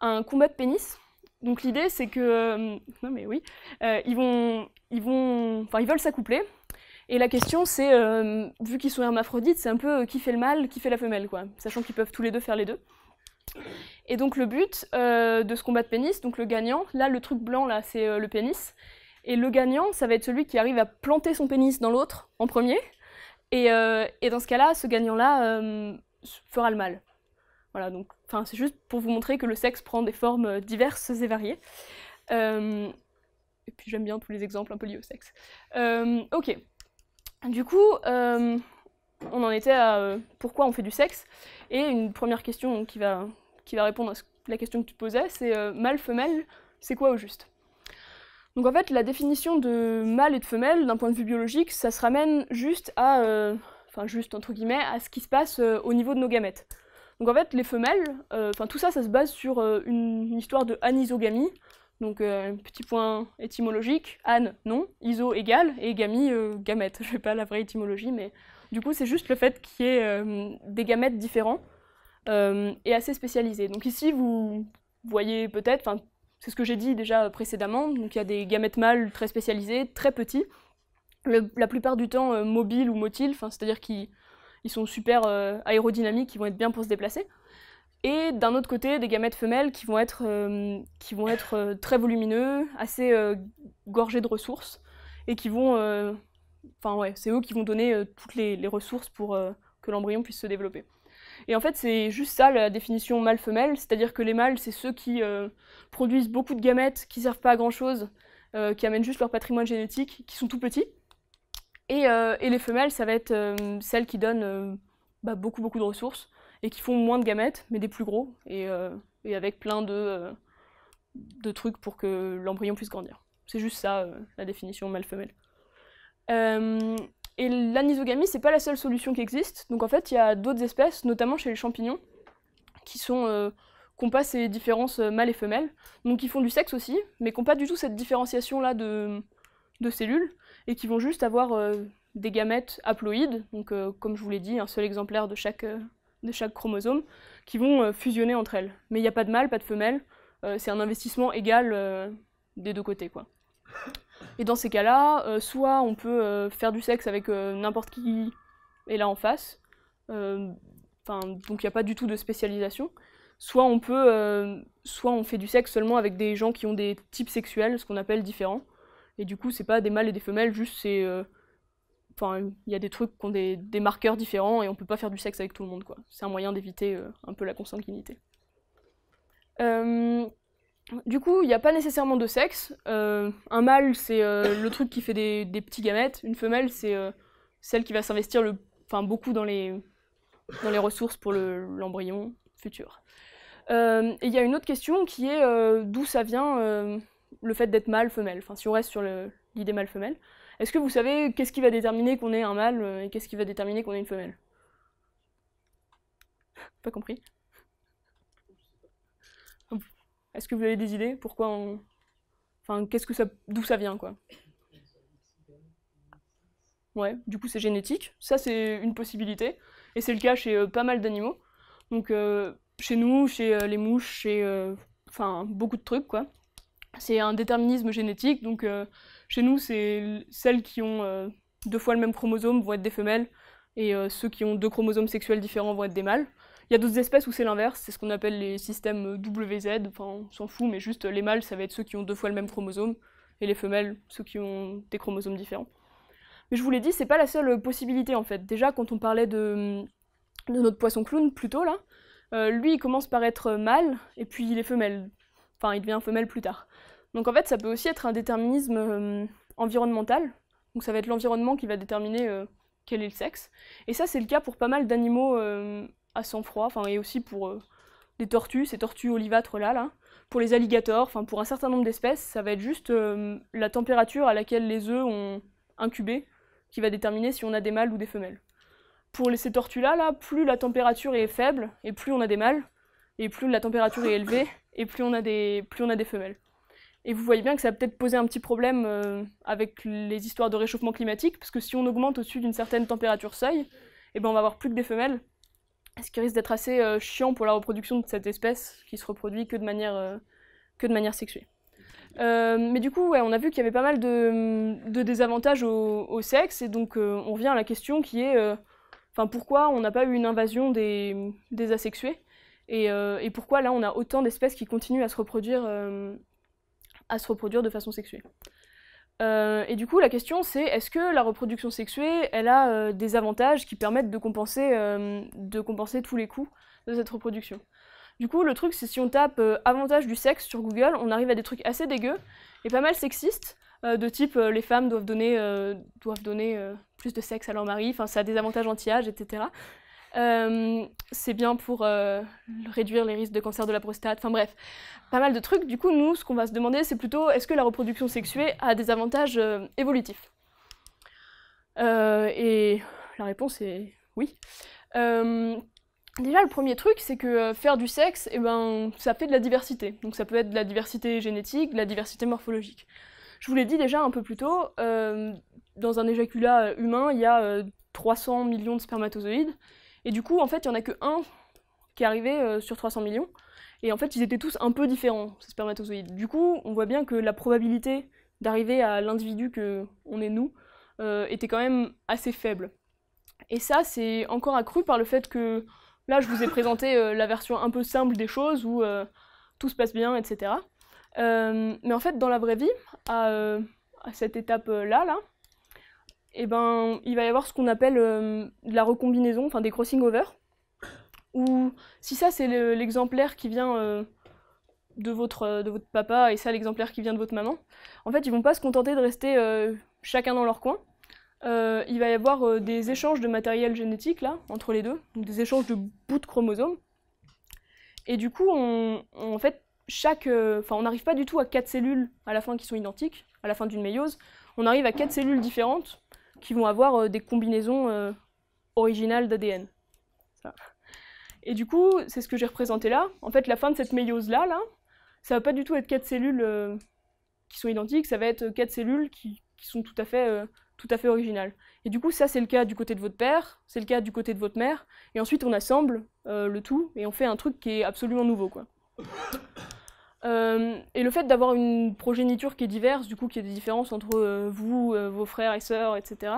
un combat de pénis. Donc, l'idée, c'est que. non, mais oui. ils, vont, ils, vont, ils veulent s'accoupler. Et la question, c'est, euh, vu qu'ils sont hermaphrodites, c'est un peu euh, qui fait le mâle, qui fait la femelle, quoi, sachant qu'ils peuvent tous les deux faire les deux. Et donc le but euh, de ce combat de pénis, donc le gagnant, là le truc blanc là c'est le pénis, et le gagnant ça va être celui qui arrive à planter son pénis dans l'autre en premier, et, dans ce cas-là, ce gagnant-là fera le mal. Voilà, donc c'est juste pour vous montrer que le sexe prend des formes diverses et variées. et puis j'aime bien tous les exemples un peu liés au sexe. ok, du coup, euh, on en était à euh, pourquoi on fait du sexe. Et une première question qui va, répondre à la question que tu posais, c'est euh, mâle, femelle, c'est quoi au juste Donc en fait, la définition de mâle et de femelle, d'un point de vue biologique, ça se ramène juste à, juste entre guillemets, à ce qui se passe au niveau de nos gamètes. Donc en fait, les femelles, enfin tout ça, ça se base sur une histoire de anisogamie. Donc un euh, petit point étymologique, Anne, non, iso égal, et gamie, euh, gamète. Je sais pas la vraie étymologie, mais du coup c'est juste le fait qu'il y ait euh, des gamètes différents et assez spécialisés. Donc ici vous voyez peut-être, c'est ce que j'ai dit déjà précédemment, donc il y a des gamètes mâles très spécialisés, très petits, la plupart du temps mobiles ou motiles, c'est-à-dire qu'ils sont super aérodynamiques, ils vont être bien pour se déplacer. Et d'un autre côté, des gamètes femelles qui vont être, euh, qui vont être euh, très volumineux, assez euh, gorgées gorgés de ressources, et qui vont. Enfin, ouais, c'est eux qui vont donner toutes les, ressources pour que l'embryon puisse se développer. Et en fait, c'est juste ça la définition mâle-femelle, c'est-à-dire que les mâles, c'est ceux qui produisent beaucoup de gamètes, qui servent pas à grand-chose, qui amènent juste leur patrimoine génétique, qui sont tout petits. Et, les femelles, ça va être celles qui donnent bah, beaucoup, beaucoup de ressources et qui font moins de gamètes, mais des plus gros, et, euh, avec plein de, euh, de, trucs pour que l'embryon puisse grandir. C'est juste ça, euh, la définition mâle-femelle. et l'anisogamie, c'est pas la seule solution qui existe. Donc en fait, il y a d'autres espèces, notamment chez les champignons, qui sont pas ces différences mâles et femelles, donc qui font du sexe aussi, mais qui n'ont pas du tout cette différenciation-là de, de cellules, et qui vont juste avoir des gamètes haploïdes, donc comme je vous l'ai dit, un seul exemplaire de chaque de chaque chromosome qui vont euh, fusionner entre elles. Mais il n'y a pas de mâle, pas de femelle, euh, c'est un investissement égal euh, des deux côtés. Quoi. Et dans ces cas-là, soit on peut faire du sexe avec n'importe qui est là en face, donc il n'y a pas du tout de spécialisation, soit on peut soit on fait du sexe seulement avec des gens qui ont des types sexuels ce qu'on appelle différents et du coup c'est pas des mâles et des femelles juste c'est il y a des trucs qui ont des, marqueurs différents et on peut pas faire du sexe avec tout le monde, quoi. C'est un moyen d'éviter euh, un peu la consanguinité. Euh, du coup, il n'y a pas nécessairement de sexe. Euh, un mâle, c'est le truc qui fait des, petits gamètes. Une femelle, c'est celle qui va s'investir beaucoup dans les, ressources pour l'embryon futur. et il y a une autre question qui est d'où ça vient le fait d'être mâle-femelle. si on reste sur l'idée mâle-femelle. Est-ce que vous savez qu'est-ce qui va déterminer qu'on est un mâle euh, et qu'est-ce qui va déterminer qu'on est une femelle Pas compris Est-ce que vous avez des idées Pourquoi Enfin, qu'est-ce que ça... D'où ça vient, quoi Ouais, du coup c'est génétique. Ça c'est une possibilité. Et c'est le cas chez euh, pas mal d'animaux. Donc euh, chez nous, chez les mouches, chez... Enfin, beaucoup de trucs, quoi. C'est un déterminisme génétique, donc chez nous, c'est celles qui ont euh, deux fois le même chromosome vont être des femelles et euh, ceux qui ont deux chromosomes sexuels différents vont être des mâles. Il y a d'autres espèces où c'est l'inverse, c'est ce qu'on appelle les systèmes euh, WZ, enfin on s'en fout, mais juste les mâles, ça va être ceux qui ont deux fois le même chromosome, et les femelles, ceux qui ont des chromosomes différents. Mais je vous l'ai dit, c'est pas la seule possibilité en fait. Déjà, quand on parlait de, notre poisson clown plus tôt, là, lui il commence par être mâle, et puis il est femelle, enfin il devient femelle plus tard. Donc en fait, ça peut aussi être un déterminisme euh, environnemental. Donc ça va être l'environnement qui va déterminer euh, quel est le sexe. Et ça, c'est le cas pour pas mal d'animaux euh, à sang froid, et aussi pour des tortues, ces tortues olivâtres là, là. Pour les alligators, enfin pour un certain nombre d'espèces, ça va être juste la température à laquelle les œufs ont incubé qui va déterminer si on a des mâles ou des femelles. Pour ces tortues-là, là, plus la température est faible, et plus on a des mâles, et plus la température est élevée, et plus on a des, plus on a des femelles. Et vous voyez bien que ça a peut-être poser un petit problème euh, avec les histoires de réchauffement climatique, parce que si on augmente au-dessus d'une certaine température seuil, eh ben on va avoir plus que des femelles, ce qui risque d'être assez euh, chiant pour la reproduction de cette espèce qui se reproduit que de manière, euh, que de manière sexuée. mais du coup, on a vu qu'il y avait pas mal de, désavantages au, sexe, et donc on revient à la question qui est enfin pourquoi on n'a pas eu une invasion des, asexués et, pourquoi là on a autant d'espèces qui continuent à se reproduire à se reproduire de façon sexuée. Euh, et du coup, la question c'est est-ce que la reproduction sexuée, elle a euh, des avantages qui permettent de compenser, euh, de compenser tous les coûts de cette reproduction Du coup, le truc c'est si on tape avantages du sexe sur Google, on arrive à des trucs assez dégueux et pas mal sexistes, de type les femmes doivent donner, doivent donner plus de sexe à leur mari, enfin ça a des avantages anti-âge, etc. Euh, c'est bien pour euh, réduire les risques de cancer de la prostate, enfin bref, pas mal de trucs. Du coup, nous, ce qu'on va se demander, c'est plutôt est-ce que la reproduction sexuée a des avantages euh, évolutifs Et la réponse est oui. Déjà, le premier truc, c'est que faire du sexe, eh ben, ça fait de la diversité. Donc ça peut être de la diversité génétique, de la diversité morphologique. Je vous l'ai dit déjà un peu plus tôt, dans un éjaculat humain, il y a 300 millions de spermatozoïdes. Et du coup, en fait, il n'y en a que un qui est arrivé euh, sur 300 millions. Et en fait, ils étaient tous un peu différents, ces spermatozoïdes. Du coup, on voit bien que la probabilité d'arriver à l'individu que on est nous euh, était quand même assez faible. Et ça, c'est encore accru par le fait que là, je vous ai présenté euh, la version un peu simple des choses où tout se passe bien, etc. mais en fait, dans la vraie vie, à cette étape-là, là, et eh ben, il va y avoir ce qu'on appelle euh, la recombinaison, enfin des crossing over. Ou si ça c'est l'exemplaire qui vient euh, euh, de votre, papa et ça l'exemplaire qui vient de votre maman, en fait ils vont pas se contenter de rester chacun dans leur coin. il va y avoir des échanges de matériel génétique là entre les deux, des échanges de bouts de chromosomes. Et du coup, on, en fait, chaque, on n'arrive pas du tout à quatre cellules à la fin qui sont identiques, à la fin d'une méiose. On arrive à quatre cellules différentes qui vont avoir euh, des combinaisons euh, originales d'ADN. Et du coup, c'est ce que j'ai représenté là. En fait, la fin de cette méiose-là, là, ça va pas du tout être quatre cellules euh, qui sont identiques, ça va être quatre cellules qui, sont tout à, fait, tout à fait originales. Et du coup, ça, c'est le cas du côté de votre père, c'est le cas du côté de votre mère, et ensuite on assemble le tout et on fait un truc qui est absolument nouveau. Quoi. Euh, et le fait d'avoir une progéniture qui est diverse, du coup, qu'il y a des différences entre euh, vous, euh, vos frères et sœurs, etc.,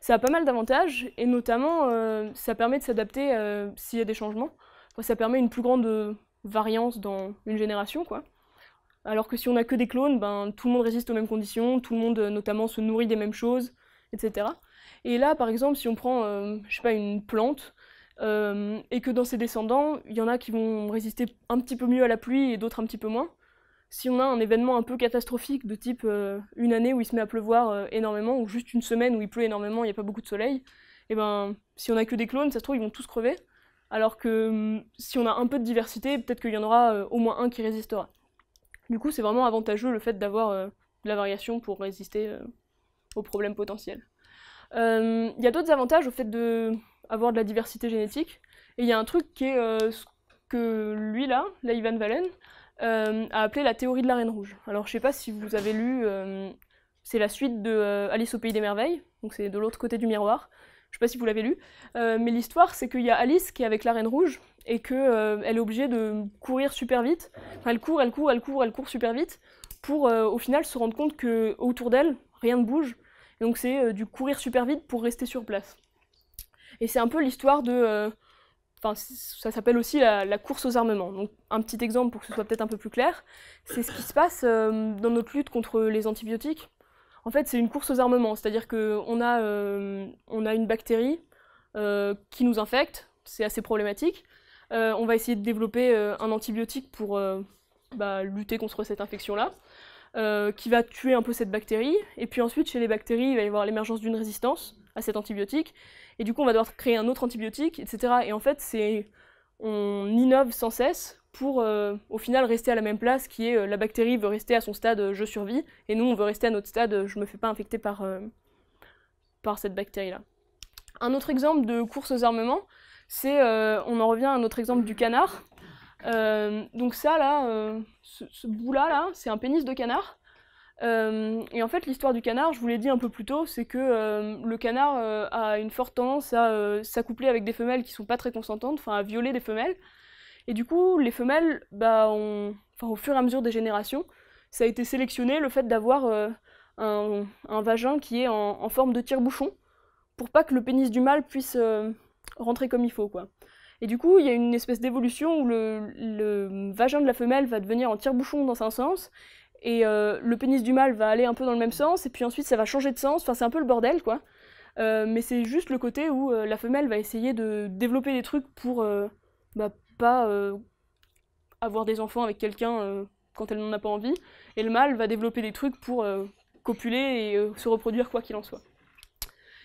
ça a pas mal d'avantages, et notamment, ça permet de s'adapter s'il y a des changements. ça permet une plus grande variance dans une génération, quoi. Alors que si on n'a que des clones, ben, tout le monde résiste aux mêmes conditions, tout le monde, notamment, se nourrit des mêmes choses, etc. Et là, par exemple, si on prend, je sais pas, une plante, euh, et que dans ses descendants, il y en a qui vont résister un petit peu mieux à la pluie et d'autres un petit peu moins. Si on a un événement un peu catastrophique de type euh, une année où il se met à pleuvoir euh, énormément, ou juste une semaine où il pleut énormément, il n'y a pas beaucoup de soleil, et eh ben si on a que des clones, ça se trouve ils vont tous crever. Alors que hum, si on a un peu de diversité, peut-être qu'il y en aura au moins un qui résistera. Du coup, c'est vraiment avantageux le fait d'avoir de la variation pour résister aux problèmes potentiels. Il y a d'autres avantages au fait de avoir de la diversité génétique. Et il y a un truc qui est euh, ce que lui là, Ivan Valen, euh, a appelé la théorie de la Reine Rouge. Alors je sais pas si vous avez lu, euh, c'est la suite de Alice au Pays des Merveilles, donc c'est de l'autre côté du miroir. Je sais pas si vous l'avez lu, mais l'histoire c'est qu'il y a Alice qui est avec la Reine Rouge et qu'elle elle est obligée de courir super vite. elle court, elle court, elle court, elle court super vite pour au final se rendre compte que autour d'elle rien ne bouge. donc c'est du courir super vite pour rester sur place. Et c'est un peu l'histoire de... Euh, enfin, ça s'appelle aussi la, course aux armements. Donc, un petit exemple pour que ce soit peut-être un peu plus clair, c'est ce qui se passe euh, dans notre lutte contre les antibiotiques. En fait, c'est une course aux armements, c'est-à-dire qu'on a, euh, on a une bactérie qui nous infecte, c'est assez problématique. on va essayer de développer un antibiotique pour bah, lutter contre cette infection-là, qui va tuer un peu cette bactérie. Et puis ensuite, chez les bactéries, il va y avoir l'émergence d'une résistance à cet antibiotique, et du coup on va devoir créer un autre antibiotique, etc. Et en fait, c'est on innove sans cesse pour euh, au final rester à la même place, qui est euh, la bactérie veut rester à son stade euh, je survis, et nous on veut rester à notre stade je me fais pas infecter par, par cette bactérie-là. Un autre exemple de course aux armements, c'est, on en revient à un autre exemple du canard. donc ça là, ce, ce bout là c'est un pénis de canard. Euh, et en fait, l'histoire du canard, je vous l'ai dit un peu plus tôt, c'est que euh, le canard euh, a une forte tendance à s'accoupler avec des femelles qui sont pas très consentantes, enfin à violer des femelles. Et du coup, les femelles, bah, enfin, au fur et à mesure des générations, ça a été sélectionné le fait d'avoir un, vagin qui est en, forme de tire-bouchon pour pas que le pénis du mâle puisse rentrer comme il faut, quoi. Et du coup, il y a une espèce d'évolution où le, le, vagin de la femelle va devenir en tire-bouchon dans un sens, et euh, le pénis du mâle va aller un peu dans le même sens, et puis ensuite ça va changer de sens, enfin c'est un peu le bordel quoi. Euh, mais c'est juste le côté où euh, la femelle va essayer de développer des trucs pour bah, pas avoir des enfants avec quelqu'un quand elle n'en a pas envie, et le mâle va développer des trucs pour copuler et se reproduire quoi qu'il en soit.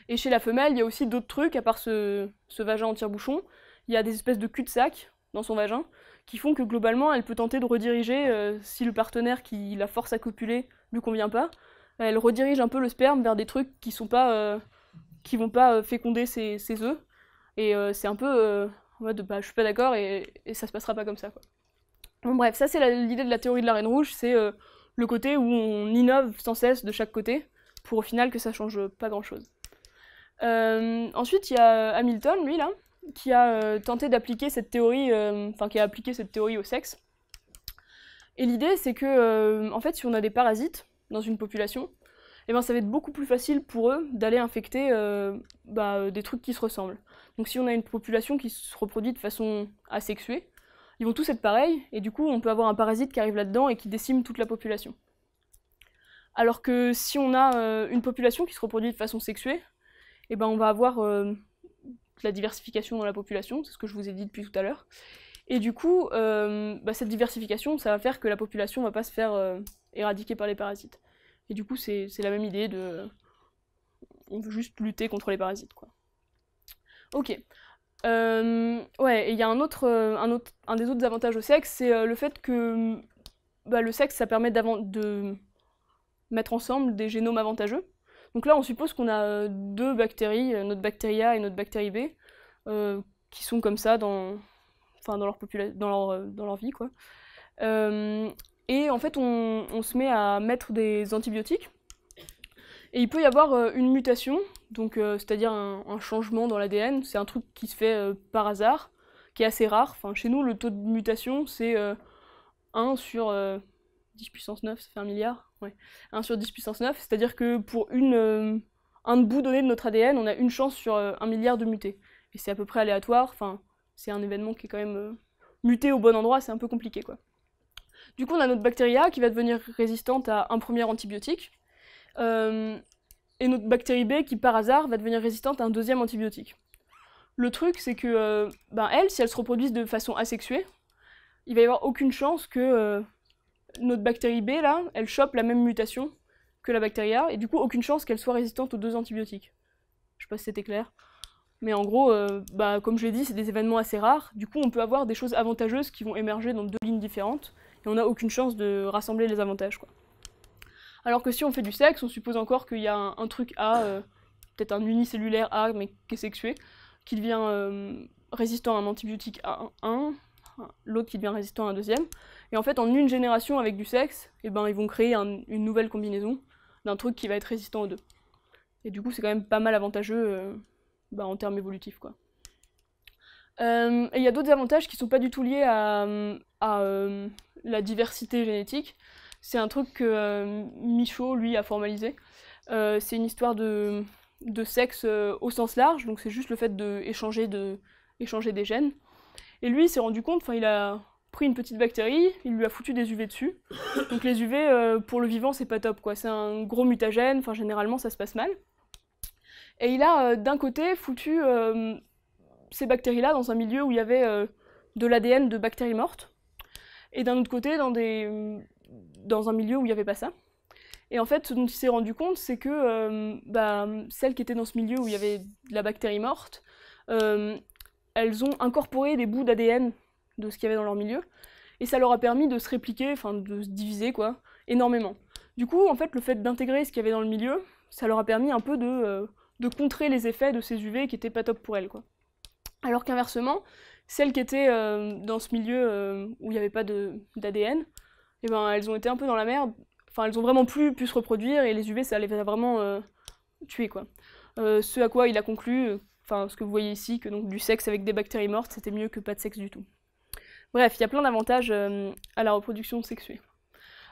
Et chez la femelle, il y a aussi d'autres trucs, à part ce, ce vagin en tire-bouchon. Il y a des espèces de cul-de-sac dans son vagin, qui font que globalement, elle peut tenter de rediriger euh, si le partenaire qui la force à copuler lui convient pas. Elle redirige un peu le sperme vers des trucs qui sont pas, euh, qui vont pas euh, féconder ses, œufs. Et c'est un peu en mode bah, je suis pas d'accord et, ça ça se passera pas comme ça. Bon, bref, ça c'est l'idée de la théorie de la reine rouge, c'est le côté où on innove sans cesse de chaque côté pour au final que ça change pas grand chose. ensuite, il y a Hamilton, lui, là, qui a euh, tenté d'appliquer cette théorie, euh, enfin qui a appliqué cette théorie au sexe. Et l'idée, c'est que, euh, en fait, si on a des parasites dans une population, eh ben, ça va être beaucoup plus facile pour eux d'aller infecter bah, des trucs qui se ressemblent. Donc si on a une population qui se reproduit de façon asexuée, ils vont tous être pareils, et du coup on peut avoir un parasite qui arrive là-dedans et qui décime toute la population. Alors que si on a une population qui se reproduit de façon sexuée, eh ben, on va avoir la diversification dans la population, c'est ce que je vous ai dit depuis tout à l'heure. Et du coup, euh, bah, cette diversification, ça va faire que la population ne va pas se faire euh, éradiquer par les parasites. Et du coup, c'est la même idée de... On veut juste lutter contre les parasites, quoi. Ok. Euh, ouais, et il y a un autre, un autre, un des autres avantages au sexe, c'est le fait que bah, le sexe, ça permet de mettre ensemble des génomes avantageux. Donc là, on suppose qu'on a euh, deux bactéries, euh, notre bactérie A et notre bactérie B, euh, qui sont comme ça dans, dans, leur, dans dans leur vie. Quoi. et en fait, on, se met à mettre des antibiotiques. Et il peut y avoir une mutation, donc c'est-à-dire un, changement dans l'ADN. C'est un truc qui se fait par hasard, qui est assez rare. Enfin, chez nous, le taux de mutation, c'est 1 sur 10 puissance 9, ça fait 1 milliard un 1 sur 10 puissance 9, c'est-à-dire que pour une, euh, un bout donné de notre ADN, on a une chance sur euh, un milliard de muter. Et c'est à peu près aléatoire, enfin, c'est un événement qui est quand même euh, muté au bon endroit, c'est un peu compliqué, quoi. Du coup, on a notre bactérie A qui va devenir résistante à un premier antibiotique, et notre bactérie B qui, par hasard, va devenir résistante à un deuxième antibiotique. Le truc, c'est que, ben, elles, si elles se reproduisent de façon asexuée, il va y avoir aucune chance que notre bactérie B, là, elle chope la même mutation que la bactérie A, et du coup, aucune chance qu'elle soit résistante aux deux antibiotiques. Je sais pas si c'était clair. Mais en gros, euh, bah, comme je l'ai dit, c'est des événements assez rares. Du coup, on peut avoir des choses avantageuses qui vont émerger dans deux lignes différentes, et on n'a aucune chance de rassembler les avantages. Alors que si on fait du sexe, on suppose encore qu'il y a un, truc A, euh, peut-être un unicellulaire A, mais qui est sexué, qui devient euh, résistant à un antibiotique A1, l'autre qui devient résistant à un deuxième. Et en fait, en une génération avec du sexe, eh ben, ils vont créer une nouvelle combinaison d'un truc qui va être résistant aux deux. Et du coup, c'est quand même pas mal avantageux euh, bah, en termes évolutifs. Quoi. Euh, et il y a d'autres avantages qui sont pas du tout liés à, euh, la diversité génétique. C'est un truc que Michaud, lui, a formalisé. c'est une histoire de, sexe au sens large, donc c'est juste le fait d'échanger de, échanger de, échanger des gènes. Et lui, il s'est rendu compte, enfin, il a pris une petite bactérie, il lui a foutu des UV dessus. Donc les UV, euh, pour le vivant, c'est pas top, quoi. C'est un gros mutagène, enfin généralement ça se passe mal. Et il a euh, d'un côté foutu euh, ces bactéries-là dans un milieu où il y avait de l'ADN de bactéries mortes, et d'un autre côté dans, des, mm, dans un milieu où il n'y avait pas ça. Et en fait, ce dont il s'est rendu compte, c'est que bah, celles qui étaient dans ce milieu où il y avait de la bactérie morte, elles ont incorporé des bouts d'ADN de ce qu'il y avait dans leur milieu. Et ça leur a permis de se répliquer, enfin de se diviser quoi, énormément. Du coup, en fait, le fait d'intégrer ce qu'il y avait dans le milieu, ça leur a permis un peu de, euh, contrer les effets de ces UV qui n'étaient pas top pour elles. Quoi. Alors qu'inversement, celles qui étaient euh, dans ce milieu euh, où il n'y avait pas d'ADN, eh ben, elles ont été un peu dans la merde. Enfin, elles ont vraiment plus pu se reproduire et les UV, ça les a vraiment tués, Quoi. ce à quoi il a conclu, enfin ce que vous voyez ici, que donc, du sexe avec des bactéries mortes, c'était mieux que pas de sexe du tout. Bref, il y a plein d'avantages euh, à la reproduction sexuée.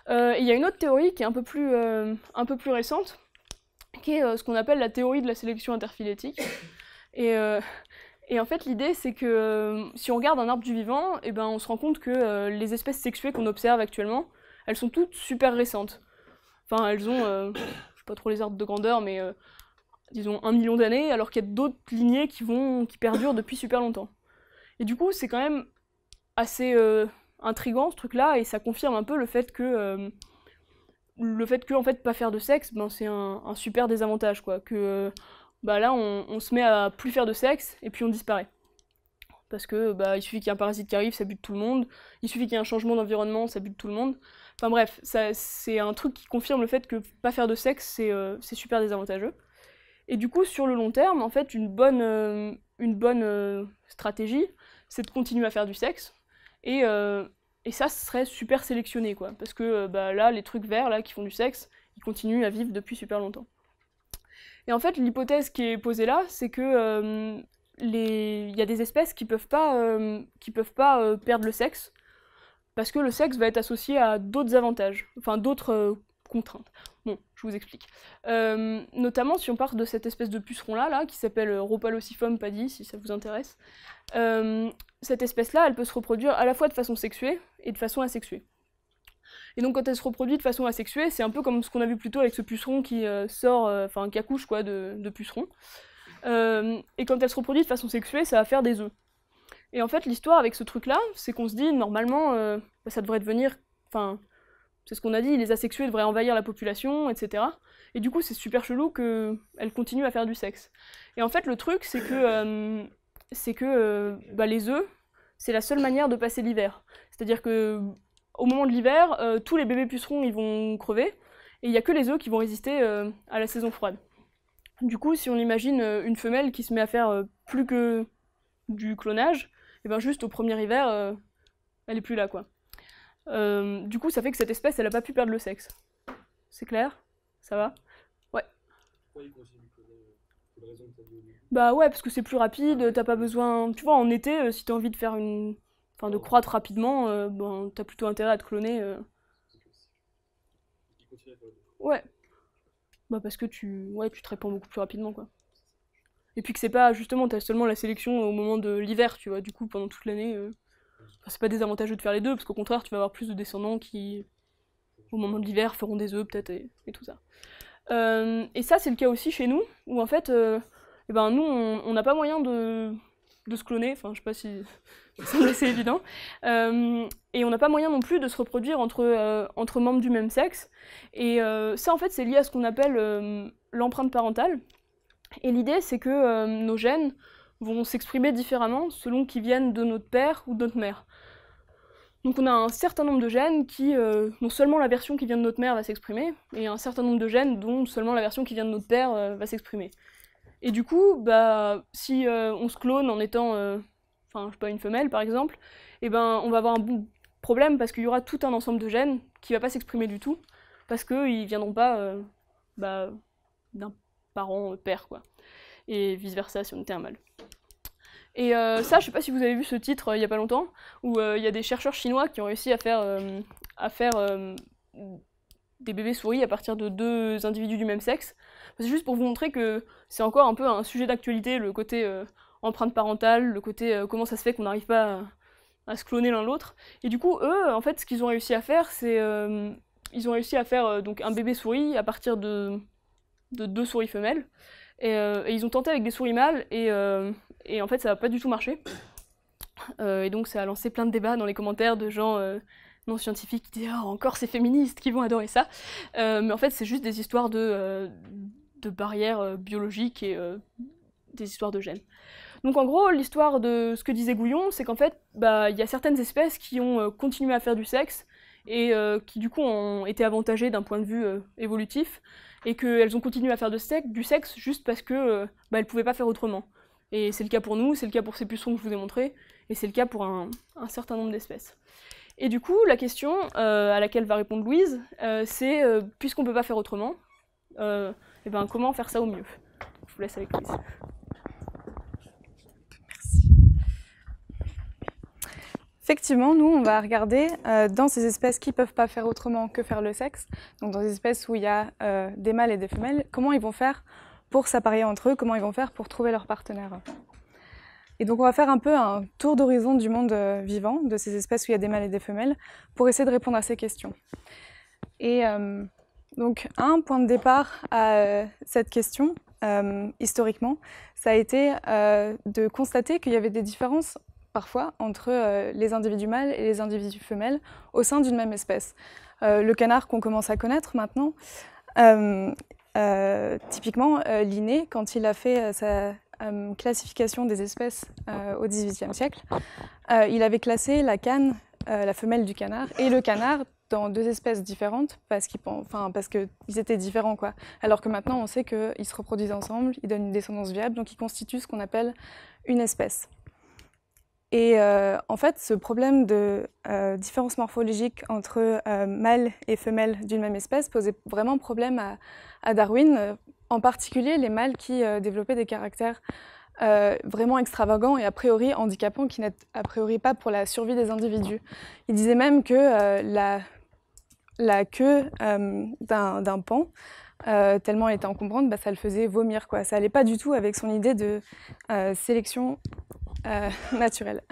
Euh, il y a une autre théorie qui est un peu plus, euh, un peu plus récente, qui est ce qu'on appelle la théorie de la sélection interphylétique. Et, en fait, l'idée, c'est que si on regarde un arbre du vivant, et eh ben, on se rend compte que les espèces sexuées qu'on observe actuellement, elles sont toutes super récentes. Enfin, elles ont, sais pas trop les ordres de grandeur, mais disons un million d'années, alors qu'il y a d'autres lignées qui vont, qui perdurent depuis super longtemps. Et du coup, c'est quand même assez euh, intrigant ce truc-là et ça confirme un peu le fait que euh, le fait que en fait pas faire de sexe ben c'est un, super désavantage quoi que euh, bah là on, se met à plus faire de sexe et puis on disparaît parce que bah, il suffit qu'il y ait un parasite qui arrive ça bute tout le monde il suffit qu'il y ait un changement d'environnement ça bute tout le monde enfin bref c'est un truc qui confirme le fait que pas faire de sexe c'est super désavantageux et du coup sur le long terme en fait une bonne une bonne stratégie c'est de continuer à faire du sexe euh, et, ça, ce ça serait super sélectionné, quoi. Parce que euh, bah, là, les trucs verts, là, qui font du sexe, ils continuent à vivre depuis super longtemps. Et en fait, l'hypothèse qui est posée là, c'est que euh, il y a des espèces qui peuvent pas, qui peuvent pas perdre le sexe, parce que le sexe va être associé à d'autres avantages, enfin d'autres contraintes. Bon, je vous explique. notamment, si on part de cette espèce de puceron-là, là, qui s'appelle Ropalocifum padi, si ça vous intéresse, cette espèce-là, elle peut se reproduire à la fois de façon sexuée et de façon asexuée. Et donc quand elle se reproduit de façon asexuée, c'est un peu comme ce qu'on a vu plus tôt avec ce puceron qui euh, sort, euh, enfin qui accouche quoi de, puceron. Euh, et quand elle se reproduit de façon sexuée, ça va faire des œufs. Et en fait, l'histoire avec ce truc-là, c'est qu'on se dit normalement, bah, ça devrait devenir, enfin, c'est ce qu'on a dit, les asexués devraient envahir la population, etc. Et du coup, c'est super chelou qu'elle continue à faire du sexe. Et en fait, le truc, c'est que c'est que euh, bah, les œufs, c'est la seule manière de passer l'hiver. C'est-à-dire que au moment de l'hiver, euh, tous les bébés pucerons ils vont crever, et il n'y a que les œufs qui vont résister euh, à la saison froide. Du coup, si on imagine une femelle qui se met à faire plus que du clonage, et eh ben juste au premier hiver, elle est plus là quoi. du coup, ça fait que cette espèce, elle n'a pas pu perdre le sexe. C'est clair Ça va Ouais. Bah ouais, parce que c'est plus rapide, ah t'as pas besoin. Tu vois, en été, euh, si t'as envie de faire une. Enfin, de ah croître rapidement, euh, bon t'as plutôt intérêt à te cloner. Euh. Ouais. Bah parce que tu. Ouais, tu te répands beaucoup plus rapidement, quoi. Et puis que c'est pas justement, t'as seulement la sélection au moment de l'hiver, tu vois. Du coup, pendant toute l'année, c'est pas désavantageux de faire les deux, parce qu'au contraire, tu vas avoir plus de descendants qui, au moment de l'hiver, feront des œufs peut-être et, tout ça. Euh, et ça, c'est le cas aussi chez nous, où en fait, euh, eh ben, nous, on n'a pas moyen de, se cloner, enfin, je ne sais pas si c'est évident, euh, et on n'a pas moyen non plus de se reproduire entre, entre membres du même sexe. Et ça, en fait, c'est lié à ce qu'on appelle l'empreinte parentale. Et l'idée, c'est que nos gènes vont s'exprimer différemment selon qu'ils viennent de notre père ou de notre mère. Donc on a un certain nombre de gènes qui, non euh, dont seulement la version qui vient de notre mère va s'exprimer, et un certain nombre de gènes dont seulement la version qui vient de notre père euh, va s'exprimer. Et du coup, bah, si euh, on se clone en étant, enfin, je pas, une femelle par exemple, et eh ben, on va avoir un bon problème parce qu'il y aura tout un ensemble de gènes qui va pas s'exprimer du tout, parce qu'ils viendront pas bah, d'un parent père, quoi. Et vice versa si on était un mâle. Et euh, ça, je ne sais pas si vous avez vu ce titre euh, il y a pas longtemps, où euh, il y a des chercheurs chinois qui ont réussi à faire, des bébés souris à partir de deux individus du même sexe. C'est juste pour vous montrer que c'est encore un peu un sujet d'actualité, le côté empreinte parentale, le côté comment ça se fait qu'on n'arrive pas à, se cloner l'un l'autre. Et du coup, eux, en fait, ce qu'ils ont réussi à faire, c'est ils ont réussi à faire donc un bébé souris à partir de deux souris femelles. Euh, et, ils ont tenté avec des souris mâles, et, euh, en fait, ça n'a pas du tout marché. Euh, et donc, ça a lancé plein de débats dans les commentaires de gens non scientifiques qui disaient oh, encore ces féministes qui vont adorer ça. mais en fait, c'est juste des histoires de, barrières biologiques et des histoires de gènes. Donc en gros, l'histoire de ce que disait Gouillon, c'est qu'en fait, bah, il y a certaines espèces qui ont continué à faire du sexe et qui du coup ont été avantagées d'un point de vue évolutif et qu'elles ont continué à faire de du sexe juste parce que ne euh, bah, elles pouvaient pas faire autrement. Et c'est le cas pour nous, c'est le cas pour ces pucerons que je vous ai montrés, et c'est le cas pour un, certain nombre d'espèces. Et du coup, la question euh, à laquelle va répondre Louise, euh, c'est puisqu'on ne peut pas faire autrement, et eh ben, comment faire ça au mieux Je vous laisse avec Louise. effectivement, nous, on va regarder euh, dans ces espèces qui ne peuvent pas faire autrement que faire le sexe, donc dans des espèces où il y a euh, des mâles et des femelles, comment ils vont faire pour s'apparier entre eux, comment ils vont faire pour trouver leur partenaire. Et donc on va faire un peu un tour d'horizon du monde euh, vivant, de ces espèces où il y a des mâles et des femelles, pour essayer de répondre à ces questions. Et donc un point de départ à cette question, historiquement, ça a été de constater qu'il y avait des différences parfois entre euh, les individus mâles et les individus femelles au sein d'une même espèce. Euh, le canard qu'on commence à connaître maintenant, euh, typiquement, Linné, quand il a fait sa classification des espèces au XVIIIe siècle, il avait classé la canne, la femelle du canard, et le canard dans deux espèces différentes parce qu'ils étaient différents quoi. Alors que maintenant on sait qu'ils se reproduisent ensemble, ils donnent une descendance viable, donc ils constituent ce qu'on appelle une espèce. Et euh, en fait, ce problème de euh, différence morphologique entre euh, mâles et femelles d'une même espèce posait vraiment problème à, Darwin, en particulier les mâles qui développaient des caractères vraiment extravagants et a priori handicapants qui n'est a priori pas pour la survie des individus. Il disait même que la, queue d'un pan tellement elle était encombrante, bah, ça le faisait vomir. Ça n'allait pas du tout avec son idée de sélection euh, naturel.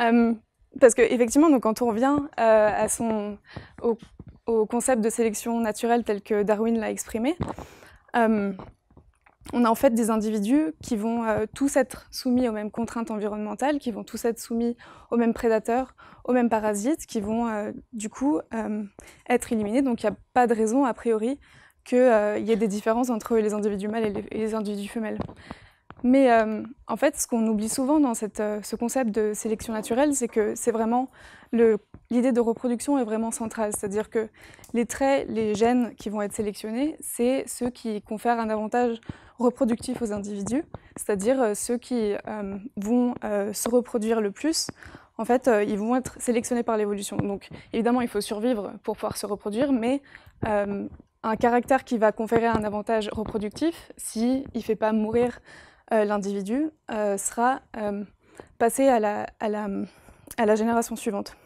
Euh, parce qu'effectivement, donc, quand on revient euh, à son, au, concept de sélection naturelle tel que Darwin l'a exprimé, on a en fait des individus qui vont tous être soumis aux mêmes contraintes environnementales, qui vont tous être soumis aux mêmes prédateurs, aux mêmes parasites, qui vont du coup être éliminés. Donc il n'y a pas de raison a priori qu'il y ait des différences entre les individus mâles et les individus femelles. Mais euh, en fait, ce qu'on oublie souvent dans euh, ce concept de sélection naturelle, c'est que c'est vraiment l'idée de reproduction est vraiment centrale. C'est-à-dire que les traits, les gènes qui vont être sélectionnés, c'est ceux qui confèrent un avantage reproductif aux individus, c'est-à-dire euh, ceux qui vont se reproduire le plus. En fait, ils vont être sélectionnés par l'évolution. Donc, évidemment, il faut survivre pour pouvoir se reproduire, mais un caractère qui va conférer un avantage reproductif, s'il ne fait pas mourir euh, l'individu euh, sera euh, passé à la, la, à la, génération suivante.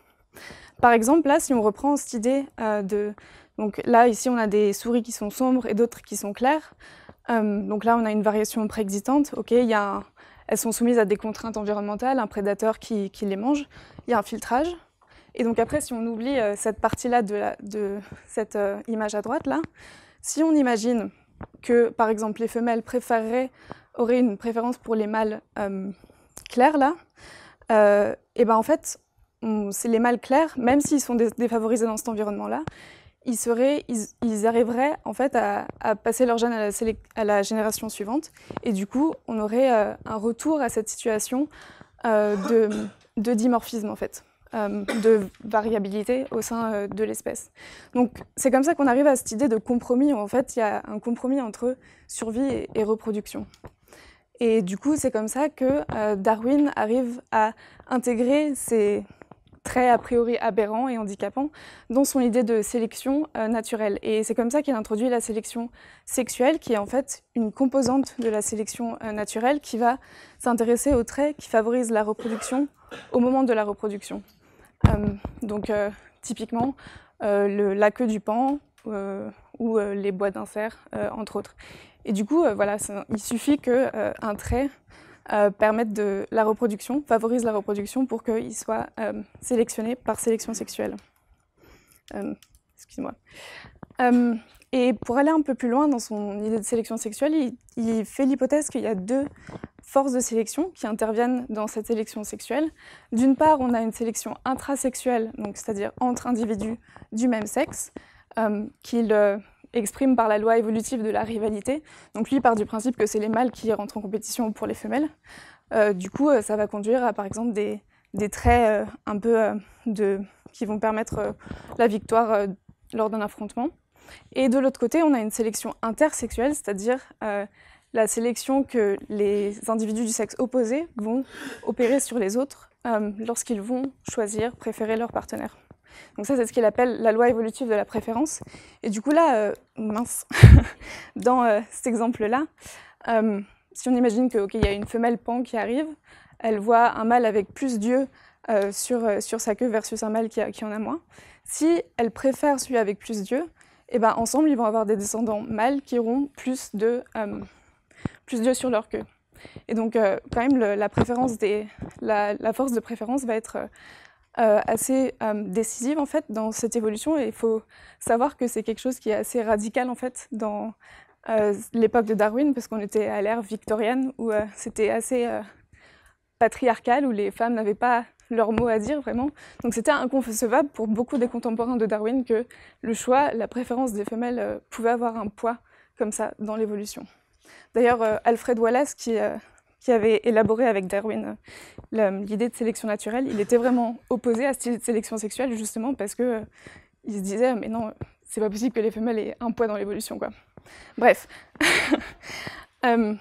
Par exemple, là, si on reprend cette idée de... Donc là, ici, on a des souris qui sont sombres et d'autres qui sont claires. donc là, on a une variation préexistante. OK, il y elles sont soumises à des contraintes environnementales, un prédateur qui, les mange, il y a un filtrage. Et donc après, si on oublie cette partie-là de, de, cette image à droite, là, si on imagine que, par exemple, les femelles préféreraient aurait une préférence pour les mâles euh, clairs, là, euh, et ben en fait, c'est les mâles clairs, même s'ils sont défavorisés dans cet environnement-là, ils, ils, arriveraient en fait à, passer leur gène à, la, génération suivante. Et du coup, on aurait euh, un retour à cette situation de, dimorphisme en fait. de variabilité au sein de l'espèce. Donc c'est comme ça qu'on arrive à cette idée de compromis où en fait il y a un compromis entre survie et reproduction. Et du coup, c'est comme ça que euh, Darwin arrive à intégrer ces traits a priori aberrants et handicapants dans son idée de sélection euh, naturelle. Et c'est comme ça qu'il introduit la sélection sexuelle, qui est en fait une composante de la sélection euh, naturelle, qui va s'intéresser aux traits qui favorisent la reproduction au moment de la reproduction. donc typiquement, le, la queue du pan ou les bois fer, entre autres. Et du coup, euh, voilà, il suffit qu'un euh, trait euh, permette de la reproduction, favorise la reproduction pour qu'il soit sélectionné par sélection sexuelle. Excuse-moi. Et pour aller un peu plus loin dans son idée de sélection sexuelle, il, fait l'hypothèse qu'il y a deux forces de sélection qui interviennent dans cette sélection sexuelle. D'une part, on a une sélection intrasexuelle, donc c'est-à-dire entre individus du même sexe, euh, qu'il exprime par la loi évolutive de la rivalité. Donc lui part du principe que c'est les mâles qui rentrent en compétition pour les femelles. Euh, du coup, euh, ça va conduire à par exemple des, traits euh, un peu de, qui vont permettre la victoire lors d'un affrontement. Et de l'autre côté, on a une sélection intersexuelle, c'est-à-dire la sélection que les individus du sexe opposé vont opérer sur les autres lorsqu'ils vont choisir, préférer leur partenaire. Donc ça, c'est ce qu'il appelle la loi évolutive de la préférence. Et du coup, là, euh, mince, dans euh, cet exemple-là, euh, si on imagine qu'il y a une femelle pan qui arrive, elle voit un mâle avec plus d'yeux sur, sur sa queue versus un mâle qui, qui, en a moins. Si elle préfère celui avec plus d'yeux, eh ben, ensemble, ils vont avoir des descendants mâles qui auront plus d'yeux plus sur leur queue. Et donc, quand même, la, préférence des, la, la, force de préférence va être euh, assez euh, décisive en fait dans cette évolution et il faut savoir que c'est quelque chose qui est assez radical en fait dans euh, l'époque de Darwin parce qu'on était à l'ère victorienne où c'était assez patriarcal où les femmes n'avaient pas leur mot à dire vraiment. Donc c'était inconcevable pour beaucoup des contemporains de Darwin que le choix, la préférence des femelles pouvait avoir un poids comme ça dans l'évolution. D'ailleurs Alfred Wallace qui qui avait élaboré avec Darwin euh, l'idée de sélection naturelle, il était vraiment opposé à cette de sélection sexuelle, justement parce que euh, il se disait, mais non, c'est pas possible que les femelles aient un poids dans l'évolution, quoi. Bref. Euh,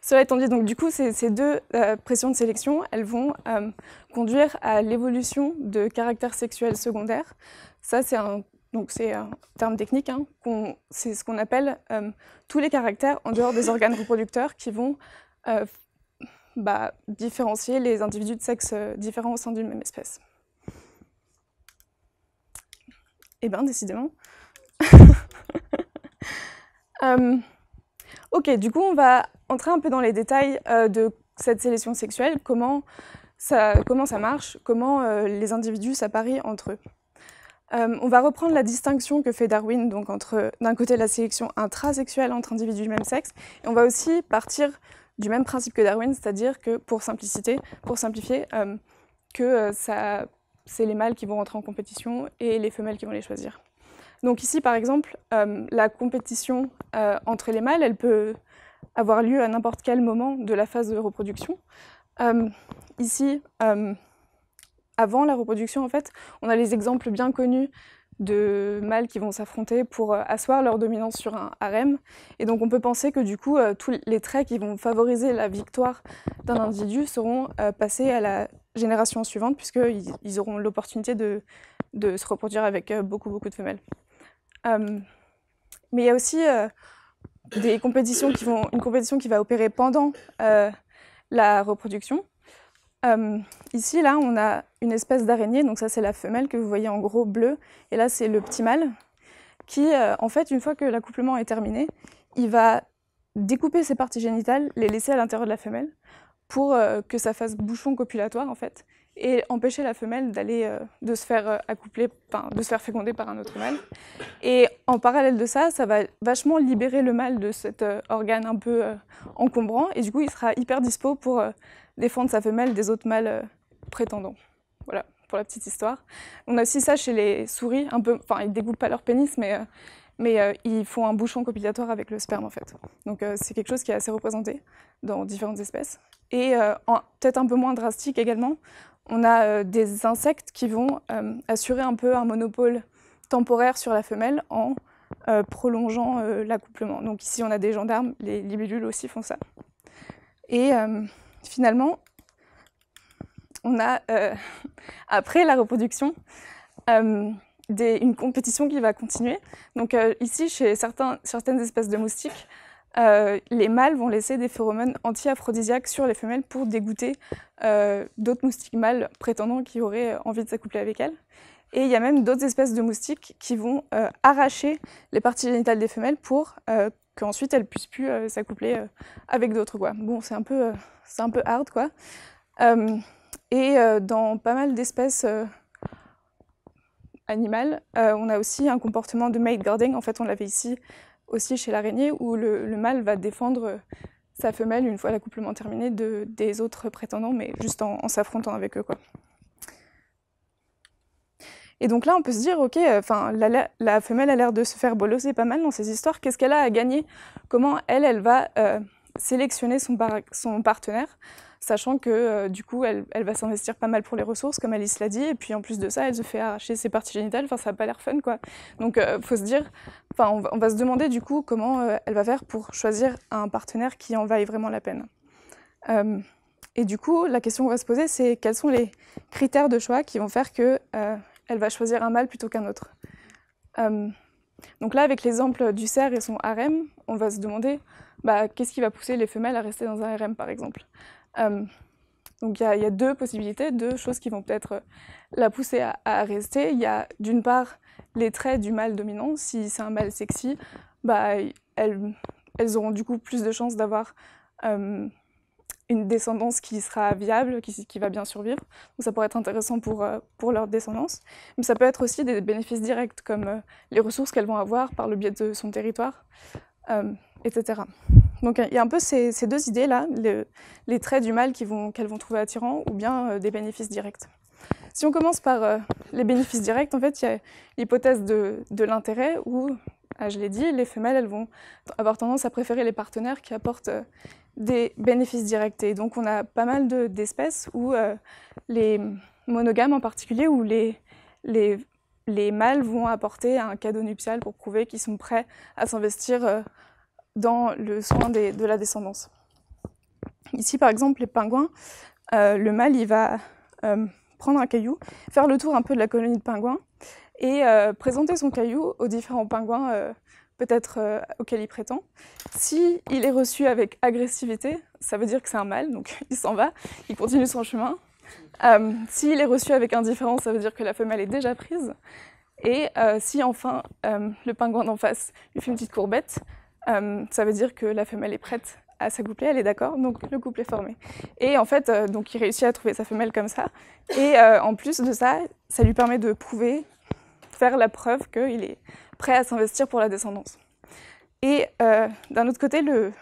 cela étant dit, donc du coup, ces, deux pressions de sélection, elles vont conduire à l'évolution de caractères sexuels secondaires. Ça, c'est un donc c'est un terme technique, hein, c'est ce qu'on appelle tous les caractères en dehors des organes reproducteurs qui vont bah, différencier les individus de sexe euh, différents au sein d'une même espèce. Eh bien, décidément. Euh, ok, du coup, on va entrer un peu dans les détails euh, de cette sélection sexuelle, comment ça, comment ça marche, comment les individus s'apparient entre eux. on va reprendre la distinction que fait Darwin, donc entre d'un côté la sélection intrasexuelle entre individus du même sexe, et on va aussi partir du même principe que Darwin, c'est-à-dire que pour simplicité, pour simplifier, euh, que euh, ça, c'est les mâles qui vont rentrer en compétition et les femelles qui vont les choisir. Donc ici, par exemple, euh, la compétition entre les mâles, elle peut avoir lieu à n'importe quel moment de la phase de reproduction. ici, avant la reproduction, en fait, on a les exemples bien connus de mâles qui vont s'affronter pour euh, asseoir leur dominance sur un harem. Et donc on peut penser que du coup, euh, tous les traits qui vont favoriser la victoire d'un individu seront euh, passés à la génération suivante, puisqu'ils auront l'opportunité de, se reproduire avec beaucoup, beaucoup de femelles. mais il y a aussi des compétitions qui vont, une compétition qui va opérer pendant la reproduction. Euh, ici, là, on a une espèce d'araignée, donc ça c'est la femelle que vous voyez en gros bleu, et là c'est le petit mâle, qui euh, en fait, une fois que l'accouplement est terminé, il va découper ses parties génitales, les laisser à l'intérieur de la femelle, pour euh, que ça fasse bouchon copulatoire en fait, et empêcher la femelle d'aller de se faire accoupler, de se faire féconder par un autre mâle. Et en parallèle de ça, ça va vachement libérer le mâle de cet organe un peu encombrant, et du coup il sera hyper dispo pour défendre sa femelle des autres mâles euh, prétendants. Voilà, pour la petite histoire. On a aussi ça chez les souris, un peu, enfin, ils ne pas leur pénis, mais, euh, euh, ils font un bouchon copilatoire avec le sperme, en fait. Donc, c'est quelque chose qui est assez représenté dans différentes espèces. Et peut-être un peu moins drastique également, on a des insectes qui vont assurer un peu un monopole temporaire sur la femelle en prolongeant l'accouplement. Donc, ici, on a des gendarmes, les libellules aussi font ça finalement, on a, euh, après la reproduction, euh, une compétition qui va continuer. Donc euh, ici, chez certains, certaines espèces de moustiques, les mâles vont laisser des phéromones anti-aphrodisiaques sur les femelles pour dégoûter d'autres moustiques mâles prétendant qu'ils auraient envie de s'accoupler avec elles. Et il y a même d'autres espèces de moustiques qui vont arracher les parties génitales des femelles pour qu'ensuite elle puisse plus euh, s'accoupler euh, avec d'autres quoi. Bon, c'est un peu euh, c'est un peu hard quoi. et dans pas mal d'espèces animales, on a aussi un comportement de mate guarding. En fait, on l'avait ici aussi chez l'araignée où le, mâle va défendre sa femelle une fois l'accouplement terminé de, des autres prétendants, mais juste en, en s'affrontant avec eux quoi. Et donc là, on peut se dire, ok, euh, enfin, la, femelle a l'air de se faire bolosser pas mal dans ces histoires. Qu'est-ce qu'elle a à gagner Comment elle, elle va euh, sélectionner son, son, partenaire, sachant que euh, du coup, elle, va s'investir pas mal pour les ressources, comme Alice l'a dit. Et puis en plus de ça, elle se fait arracher ses parties génitales. Enfin, ça n'a pas l'air fun, quoi. Donc, faut se dire, enfin, on, on, va se demander du coup comment elle va faire pour choisir un partenaire qui en vaille vraiment la peine. et du coup, la question qu'on va se poser, c'est quels sont les critères de choix qui vont faire que elle va choisir un mâle plutôt qu'un autre. Euh, donc là, avec l'exemple du cerf et son harem, on va se demander bah, qu'est-ce qui va pousser les femelles à rester dans un harem, par exemple. Euh, donc il y, a deux possibilités, deux choses qui vont peut-être la pousser à, rester. Il y a d'une part les traits du mâle dominant. Si c'est un mâle sexy, bah, elles, auront du coup plus de chances d'avoir euh, une descendance qui sera viable, qui, va bien survivre. Donc ça pourrait être intéressant pour, euh, pour leur descendance. Mais ça peut être aussi des bénéfices directs, comme euh, les ressources qu'elles vont avoir par le biais de son territoire, euh, etc. Donc il y a un peu ces, deux idées-là, les traits du mâle qu'elles vont, vont trouver attirants, ou bien des bénéfices directs. Si on commence par les bénéfices directs, en fait, il y a l'hypothèse de, l'intérêt, où ah, je l'ai dit, les femelles, elles vont avoir tendance à préférer les partenaires qui apportent des bénéfices directs. Et donc on a pas mal d'espèces où euh, les monogames en particulier, où les, les, mâles vont apporter un cadeau nuptial pour prouver qu'ils sont prêts à s'investir euh, dans le soin de la descendance. Ici par exemple, les pingouins, euh, le mâle il va prendre un caillou, faire le tour un peu de la colonie de pingouins et présenter son caillou aux différents pingouins peut-être euh, auquel il prétend. Si il est reçu avec agressivité, ça veut dire que c'est un mâle, donc il s'en va, il continue son chemin. Euh, s'il est reçu avec indifférence, ça veut dire que la femelle est déjà prise. Et euh, si enfin le pingouin d'en face lui fait une petite courbette, ça veut dire que la femelle est prête à s'accoupler, elle est d'accord, donc le couple est formé. Et en fait, donc il réussit à trouver sa femelle comme ça. Et en plus de ça, ça lui permet de prouver, faire la preuve qu'il est prêt à s'investir pour la descendance. Et euh, d'un autre côté, le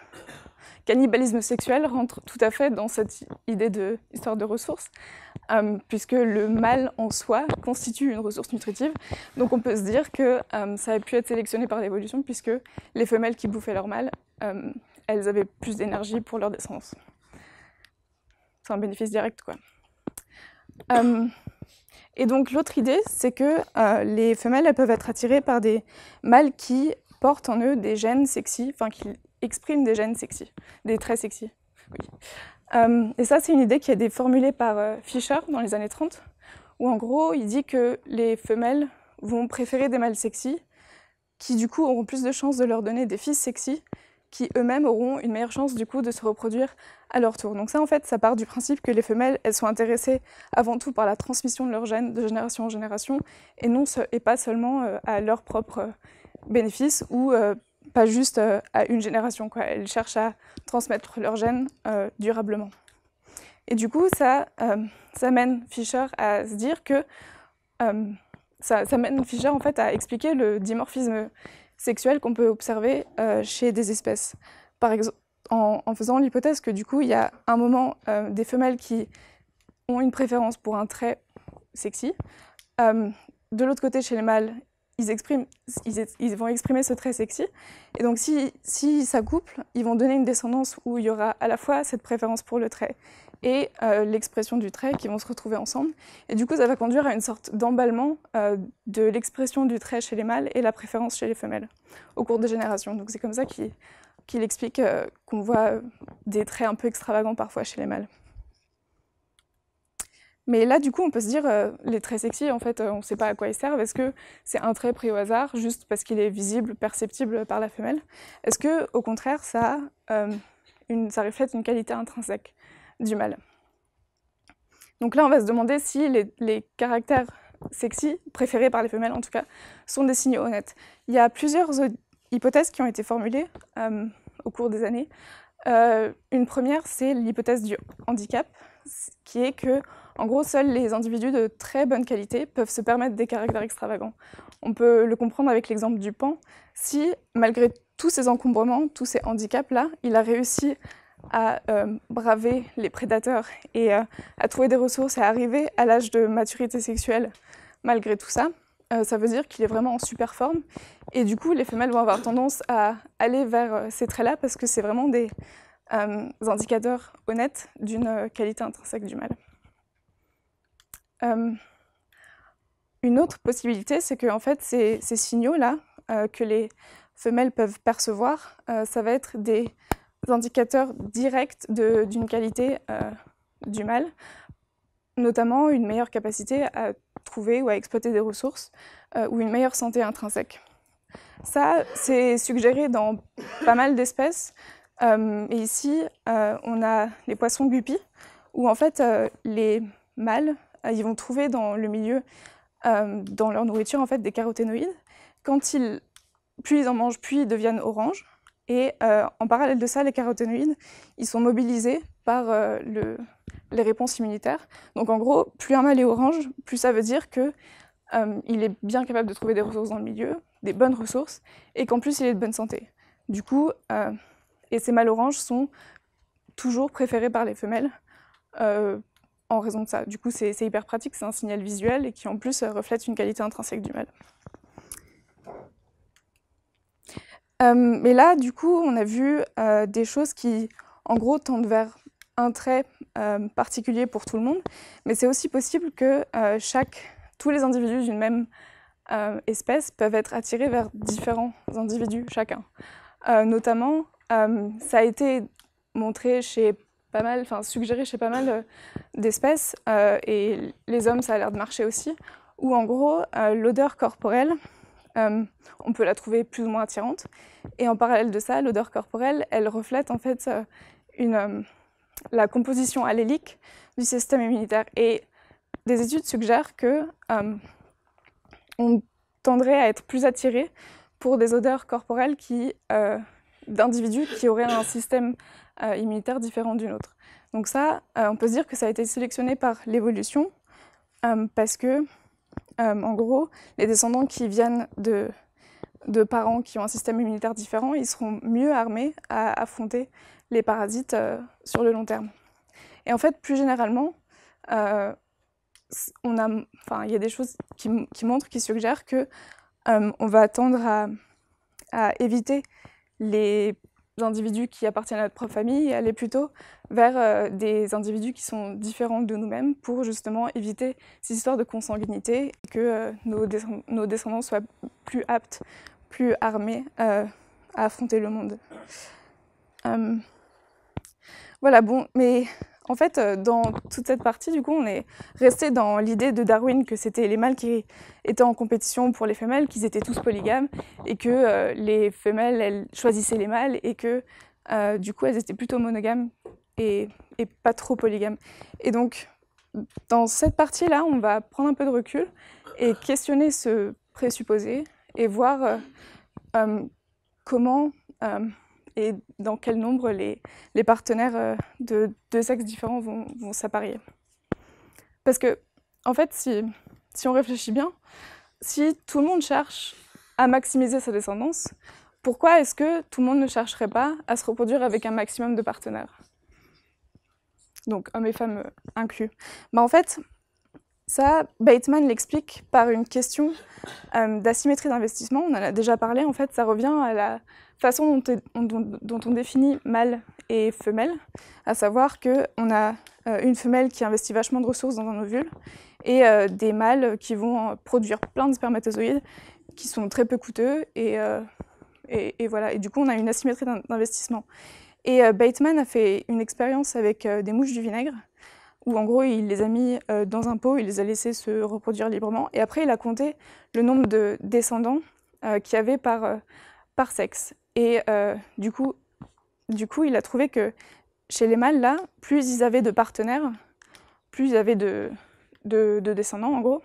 cannibalisme sexuel rentre tout à fait dans cette idée de histoire de ressources, euh, puisque le mâle en soi constitue une ressource nutritive. Donc on peut se dire que euh, ça a pu être sélectionné par l'évolution, puisque les femelles qui bouffaient leur mâle, elles avaient plus d'énergie pour leur descendance. C'est un bénéfice direct, quoi. Et donc l'autre idée, c'est que euh, les femelles elles peuvent être attirées par des mâles qui portent en eux des gènes sexy, enfin qui expriment des gènes sexy, des traits sexy. Euh, et ça, c'est une idée qui a été formulée par euh, Fisher dans les années 30, où en gros, il dit que les femelles vont préférer des mâles sexy, qui du coup auront plus de chances de leur donner des fils sexy, qui eux-mêmes auront une meilleure chance du coup de se reproduire leur tour. Donc ça, en fait, ça part du principe que les femelles, elles sont intéressées avant tout par la transmission de leurs gènes de génération en génération et, non, et pas seulement euh, à leur propre euh, bénéfice ou euh, pas juste à une génération. Quoi. Elles cherchent à transmettre leurs gènes durablement. Et du coup, ça, ça mène Fischer à se dire que... Ça, mène Fischer en fait à expliquer le dimorphisme sexuel qu'on peut observer chez des espèces. Par exemple, en, faisant l'hypothèse que du coup, il y a un moment euh, des femelles qui ont une préférence pour un trait sexy. Euh, de l'autre côté, chez les mâles, ils, expriment, ils, vont exprimer ce trait sexy. Et donc, si, ça couple, ils vont donner une descendance où il y aura à la fois cette préférence pour le trait et euh, l'expression du trait qui vont se retrouver ensemble. Et du coup, ça va conduire à une sorte d'emballement de l'expression du trait chez les mâles et la préférence chez les femelles au cours des générations. Donc, c'est comme ça qu'ils qu'il explique euh, qu'on voit euh, des traits un peu extravagants parfois chez les mâles. Mais là, du coup, on peut se dire, euh, les traits sexy, en fait, on ne sait pas à quoi ils servent. Est-ce que c'est un trait pris au hasard, juste parce qu'il est visible, perceptible par la femelle Est-ce que, au contraire, ça, reflète une qualité intrinsèque du mâle donc là, on va se demander si les, caractères sexy, préférés par les femelles en tout cas, sont des signes honnêtes. Il y a plusieurs hypothèses qui ont été formulées au cours des années. Euh, une première, c'est l'hypothèse du handicap, qui est que, en gros, seuls les individus de très bonne qualité peuvent se permettre des caractères extravagants. On peut le comprendre avec l'exemple du pan. Si, malgré tous ces encombrements, tous ces handicaps-là, il a réussi à euh, braver les prédateurs et euh, à trouver des ressources, et à arriver à l'âge de maturité sexuelle malgré tout ça, euh, ça veut dire qu'il est vraiment en super forme. Et du coup, les femelles vont avoir tendance à aller vers euh, ces traits-là parce que c'est vraiment des euh, indicateurs honnêtes d'une qualité intrinsèque du mâle. une autre possibilité, c'est que fait, ces signaux-là que les femelles peuvent percevoir, ça va être des indicateurs directs d'une qualité du mâle notamment une meilleure capacité à trouver ou à exploiter des ressources euh, ou une meilleure santé intrinsèque. Ça, c'est suggéré dans pas mal d'espèces. Euh, et ici, euh, on a les poissons guppies, où en fait, les mâles, ils vont trouver dans le milieu, dans leur nourriture, en fait, des caroténoïdes. Quand ils, ils en mangent, puis ils deviennent oranges. Et en parallèle de ça, les caroténoïdes, ils sont mobilisés par le, les réponses immunitaires. Donc en gros, plus un mâle est orange, plus ça veut dire que euh, il est bien capable de trouver des ressources dans le milieu, des bonnes ressources, et qu'en plus il est de bonne santé. Du coup, euh, et ces mâles oranges sont toujours préférés par les femelles euh, en raison de ça. Du coup, c'est hyper pratique, c'est un signal visuel et qui en plus reflète une qualité intrinsèque du mâle. mais là, du coup, on a vu des choses qui, en gros, tendent vers un trait euh, particulier pour tout le monde, mais c'est aussi possible que euh, chaque, tous les individus d'une même euh, espèce peuvent être attirés vers différents individus chacun. notamment, ça a été montré chez pas mal, enfin suggéré chez pas mal d'espèces, et les hommes, ça a l'air de marcher aussi, où en gros, l'odeur corporelle, on peut la trouver plus ou moins attirante. Et en parallèle de ça, l'odeur corporelle, elle reflète en fait une, la composition allélique du système immunitaire. Et des études suggèrent que euh, on tendrait à être plus attiré pour des odeurs corporelles euh, d'individus qui auraient un système euh, immunitaire différent d'une autre. Donc ça, on peut se dire que ça a été sélectionné par l'évolution parce que, en gros, les descendants qui viennent de, de parents qui ont un système immunitaire différent, ils seront mieux armés à affronter les parasites euh, sur le long terme. Et en fait, plus généralement, euh, il y a des choses qui, montrent, qui suggèrent que euh, on va tendre à, éviter les individus qui appartiennent à notre propre famille et aller plutôt vers des individus qui sont différents de nous-mêmes pour justement éviter ces histoires de consanguinité et que nos, descendants soient plus aptes, plus armés à affronter le monde. Voilà, bon, mais en fait, euh, dans toute cette partie, du coup, on est resté dans l'idée de Darwin que c'était les mâles qui étaient en compétition pour les femelles, qu'ils étaient tous polygames, et que euh, les femelles, elles choisissaient les mâles, et que euh, du coup, elles étaient plutôt monogames et, pas trop polygames. Et donc, dans cette partie-là, on va prendre un peu de recul et questionner ce présupposé et voir comment et dans quel nombre les, partenaires euh, de deux sexes différents vont, s'apparier. Parce que, en fait, si, si on réfléchit bien, si tout le monde cherche à maximiser sa descendance, pourquoi est-ce que tout le monde ne chercherait pas à se reproduire avec un maximum de partenaires Donc, hommes et femmes euh, inclus. Bah, en fait, ça, Bateman l'explique par une question euh, d'asymétrie d'investissement. On en a déjà parlé, en fait, ça revient à la, façon dont, on, définit mâle et femelle, à savoir qu'on a euh, une femelle qui investit vachement de ressources dans un ovule et euh, des mâles qui vont euh, produire plein de spermatozoïdes qui sont très peu coûteux et, et, voilà. Et du coup, on a une asymétrie d'investissement. Et Bateman a fait une expérience avec des mouches du vinaigre où en gros il les a mis dans un pot, il les a laissés se reproduire librement, et après il a compté le nombre de descendants qu'il y avait par, sexe. Et euh, du, coup, du coup, il a trouvé que chez les mâles, là, plus ils avaient de partenaires, plus ils avaient de, de, descendants, en gros.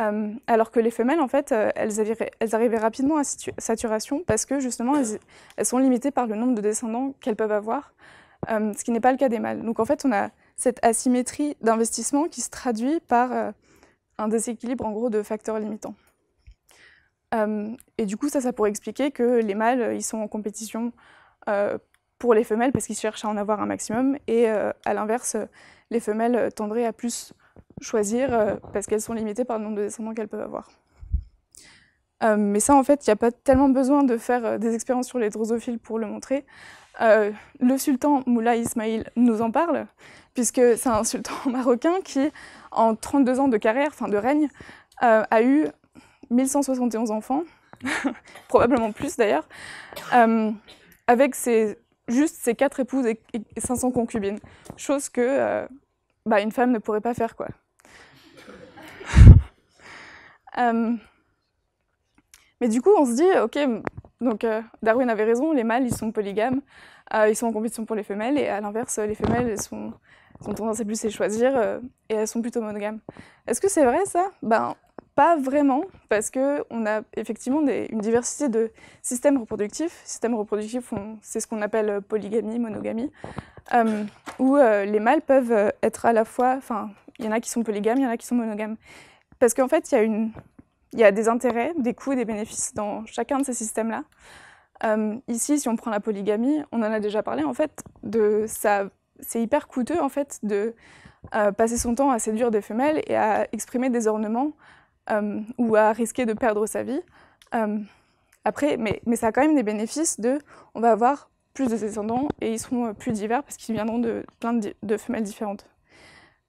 Euh, alors que les femelles, en fait, euh, elles, arrivaient, elles rapidement à saturation parce que justement, elles, sont limitées par le nombre de descendants qu'elles peuvent avoir, ce qui n'est pas le cas des mâles. Donc en fait, on a cette asymétrie d'investissement qui se traduit par un déséquilibre, en gros, de facteurs limitants. Euh, et du coup, ça, ça pourrait expliquer que les mâles, euh, ils sont en compétition euh, pour les femelles parce qu'ils cherchent à en avoir un maximum. Et à l'inverse, les femelles tendraient à plus choisir parce qu'elles sont limitées par le nombre de descendants qu'elles peuvent avoir. mais ça, en fait, il n'y a pas tellement besoin de faire des expériences sur les drosophiles pour le montrer. le sultan Moulay Ismail nous en parle, puisque c'est un sultan marocain qui, en 32 ans de carrière, enfin de règne, a eu 1171 enfants, probablement plus d'ailleurs, euh, avec juste ses quatre épouses et, 500 concubines. Chose que euh, bah, une femme ne pourrait pas faire. quoi. Euh, mais du coup, on se dit, ok, donc Darwin avait raison, les mâles, ils sont polygames, ils sont en compétition pour les femelles, et à l'inverse, les femelles, sont, sont tendance à plus les choisir, et elles sont plutôt monogames. Est-ce que c'est vrai ça Ben, pas vraiment, parce qu'on a effectivement une diversité de systèmes reproductifs. Systèmes reproductifs, c'est ce qu'on appelle euh, polygamie, monogamie, euh, où euh, les mâles peuvent être à la fois. Enfin, il y en a qui sont polygames, il y en a qui sont monogames. Parce qu'en fait, il y, a y a des intérêts, des coûts des bénéfices dans chacun de ces systèmes-là. ici, si on prend la polygamie, on en a déjà parlé, en fait, de ça, c'est hyper coûteux, en fait, de passer son temps à séduire des femelles et à exprimer des ornements euh, ou à risquer de perdre sa vie. Euh, après, mais, mais, ça a quand même des bénéfices de, on va avoir plus de descendants et ils seront euh, plus divers parce qu'ils viendront de plein de, femelles différentes.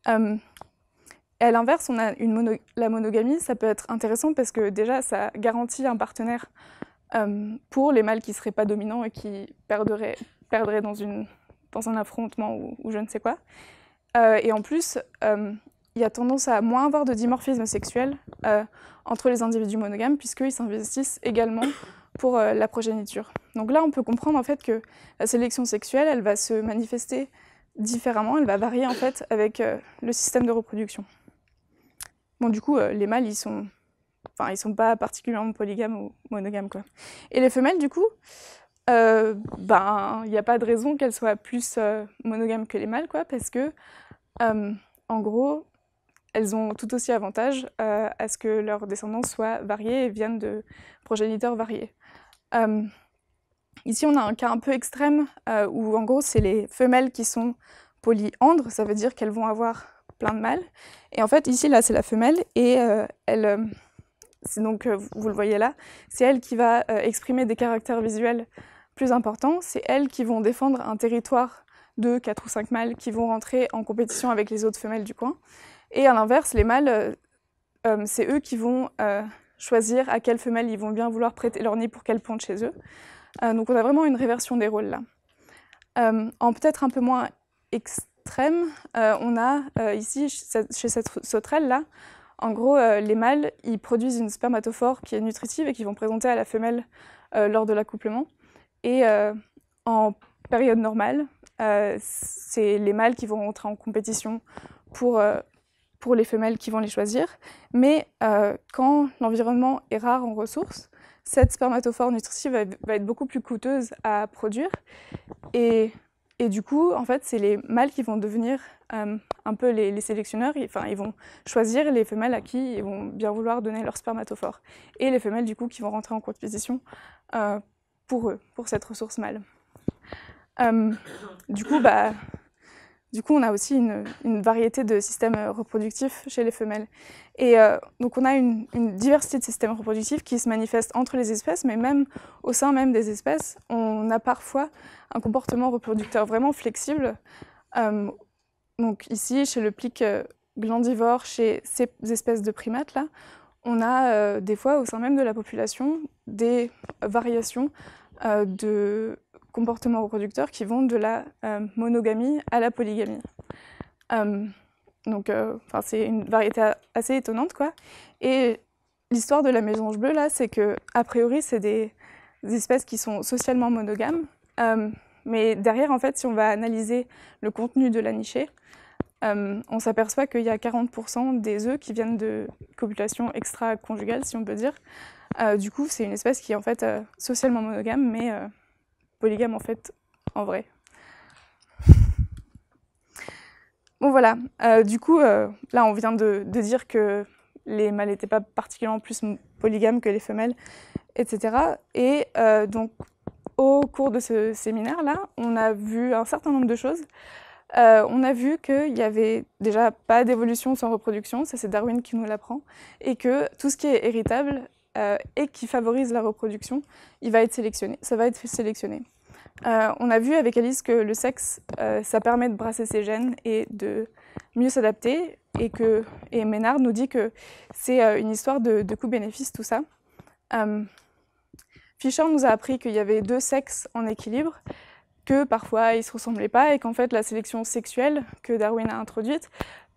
et à l'inverse, on a une la monogamie, ça peut être intéressant parce que déjà, ça garantit un partenaire pour les mâles qui ne seraient pas dominants et qui perdraient, perdraient dans, une, dans un affrontement ou, je ne sais quoi. et en plus, il y a tendance à moins avoir de dimorphisme sexuel euh, entre les individus monogames, puisqu'ils s'investissent également pour euh, la progéniture. Donc là, on peut comprendre en fait que la sélection sexuelle, elle va se manifester différemment, elle va varier en fait avec euh, le système de reproduction. Bon, du coup, les mâles, ils sont, enfin, ils sont pas particulièrement polygames ou monogames, quoi. Et les femelles, du coup, ben, il n'y a pas de raison qu'elles soient plus monogames que les mâles, quoi, parce que en gros, elles ont tout aussi avantage euh, à ce que leurs descendants soient variés et viennent de progéniteurs variés. Euh, ici, on a un cas un peu extrême euh, où, en gros, c'est les femelles qui sont polyandres, ça veut dire qu'elles vont avoir plein de mâles. Et en fait, ici, là, c'est la femelle et elle. donc, vous le voyez là, c'est elle qui va exprimer des caractères visuels plus importants, c'est elle qui vont défendre un territoire de 4 ou 5 mâles qui vont rentrer en compétition avec les autres femelles du coin. Et à l'inverse, les mâles, euh, euh, c'est eux qui vont euh, choisir à quelle femelle ils vont bien vouloir prêter leur nid pour qu'elle ponte chez eux. donc on a vraiment une réversion des rôles là. en peut-être un peu moins extrême, on a ici, chez cette sauterelle là, en gros, les mâles, ils produisent une spermatophore qui est nutritive et qu'ils vont présenter à la femelle lors de l'accouplement. Et en période normale, c'est les mâles qui vont rentrer en compétition pour pour les femelles qui vont les choisir. Mais euh, quand l'environnement est rare en ressources, cette spermatophore nutritive va, être beaucoup plus coûteuse à produire. Et, et du coup, en fait, c'est les mâles qui vont devenir euh, un peu les, sélectionneurs. Enfin, ils vont choisir les femelles à qui ils vont bien vouloir donner leur spermatophore. Et les femelles, du coup, qui vont rentrer en compétition euh, pour eux, pour cette ressource mâle. du coup, bah, du coup, on a aussi une, variété de systèmes euh, reproductifs chez les femelles. Et euh, donc, on a une, diversité de systèmes reproductifs qui se manifestent entre les espèces, mais même au sein même des espèces, on a parfois un comportement reproducteur vraiment flexible. Euh, donc ici, chez le plic glandivore, chez ces espèces de primates là, on a des fois au sein même de la population des variations de, comportements reproducteurs qui vont de la euh, monogamie à la polygamie. Euh, donc, euh, c'est une variété assez étonnante, quoi. Et l'histoire de la mésange bleue, là, c'est que, a priori, c'est des, espèces qui sont socialement monogames. Euh, mais derrière, en fait, si on va analyser le contenu de la nichée, on s'aperçoit qu'il y a 40% des œufs qui viennent de copulations extra-conjugales, si on peut dire. du coup, c'est une espèce qui est en fait socialement monogame, mais polygame en fait, en vrai. Bon voilà, euh, du coup, euh, là on vient de, dire que les mâles n'étaient pas particulièrement plus polygames que les femelles, etc. Et euh, donc au cours de ce séminaire-là, on a vu un certain nombre de choses. on a vu qu'il n'y avait déjà pas d'évolution sans reproduction, ça c'est Darwin qui nous l'apprend, et que tout ce qui est héritable euh, et qui favorise la reproduction, il va être sélectionné. Ça va être sélectionné. Euh, on a vu avec Alice que le sexe, euh, ça permet de brasser ses gènes et de mieux s'adapter, et Ménard nous dit que c'est une histoire de, de coût-bénéfice tout ça. Fischer nous a appris qu'il y avait deux sexes en équilibre, que parfois ils ne se ressemblaient pas et qu'en fait la sélection sexuelle que Darwin a introduite,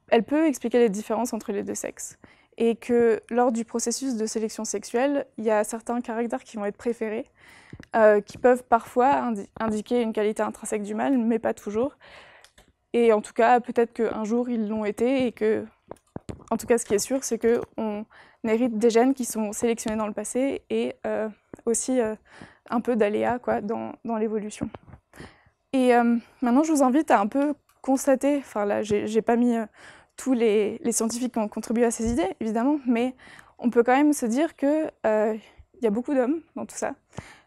elle peut expliquer les différences entre les deux sexes et que lors du processus de sélection sexuelle, il y a certains caractères qui vont être préférés, euh, qui peuvent parfois indiquer une qualité intrinsèque du mâle, mais pas toujours. Et en tout cas, peut-être qu'un jour ils l'ont été et que, en tout cas, ce qui est sûr, c'est qu'on hérite des gènes qui sont sélectionnés dans le passé et euh, aussi euh, un peu d'aléas dans, dans l'évolution. Et maintenant, je vous invite à un peu constater, enfin là, j'ai pas mis tous les, scientifiques qui ont contribué à ces idées, évidemment, mais on peut quand même se dire qu'il euh, y a beaucoup d'hommes dans tout ça,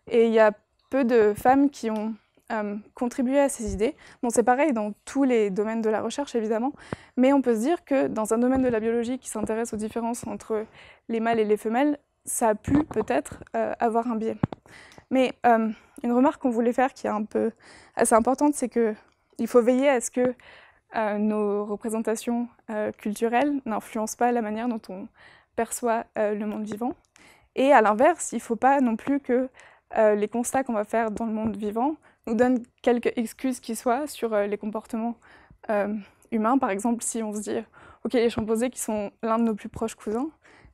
et il y a peu de femmes qui ont euh, contribué à ces idées. Bon, c'est pareil dans tous les domaines de la recherche, évidemment, mais on peut se dire que dans un domaine de la biologie qui s'intéresse aux différences entre les mâles et les femelles, ça a pu peut-être euh, avoir un biais. Mais euh, une remarque qu'on voulait faire qui est un peu assez importante, c'est qu'il faut veiller à ce que nos représentations euh, culturelles n'influencent pas la manière dont on perçoit euh, le monde vivant. Et à l'inverse, il ne faut pas non plus que euh, les constats qu'on va faire dans le monde vivant nous donnent quelques excuses qui soient sur les comportements humains. Par exemple, si on se dit, OK, les chimpanzés qui sont l'un de nos plus proches cousins,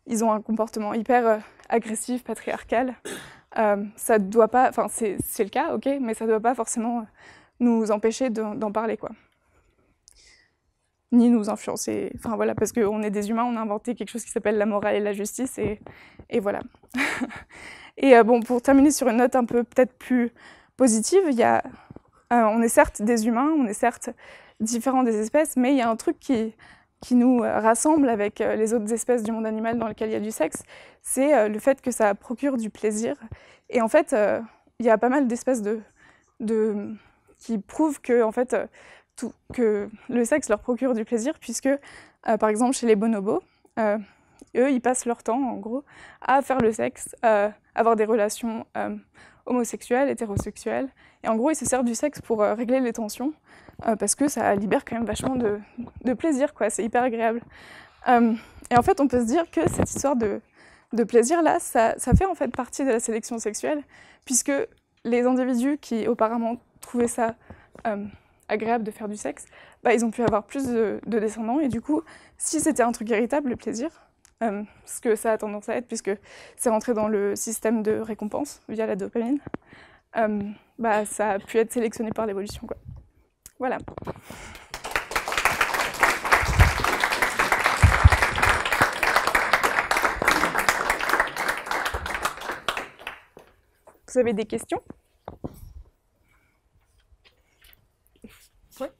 ils ont un comportement hyper agressif, patriarcal. ça doit pas, enfin c'est le cas, ok, mais ça ne doit pas forcément nous empêcher d'en parler, quoi ni nous influencer. Enfin voilà, parce qu'on est des humains, on a inventé quelque chose qui s'appelle la morale et la justice, et, et voilà. et euh, bon, pour terminer sur une note un peu peut-être plus positive, il y a, euh, on est certes des humains, on est certes différents des espèces, mais il y a un truc qui, qui nous euh, rassemble avec les autres espèces du monde animal dans lequel il y a du sexe, c'est le fait que ça procure du plaisir. Et en fait, il y a pas mal d'espèces de, de, qui prouvent que en fait, tout, que le sexe leur procure du plaisir, puisque, euh, par exemple, chez les bonobos, euh, eux, ils passent leur temps, en gros, à faire le sexe, à euh, avoir des relations homosexuelles, hétérosexuelles. Et en gros, ils se servent du sexe pour régler les tensions, parce que ça libère quand même vachement de, plaisir, quoi. C'est hyper agréable. et en fait, on peut se dire que cette histoire de, plaisir-là, ça, fait en fait partie de la sélection sexuelle, puisque les individus qui auparavant trouvaient ça agréable de faire du sexe, bah, ils ont pu avoir plus de, descendants. Et du coup, si c'était un truc héritable, le plaisir, euh, ce que ça a tendance à être, puisque c'est rentré dans le système de récompense via la dopamine, euh, bah, ça a pu être sélectionné par l'évolution. Quoi. Voilà. Vous avez des questions Ouais.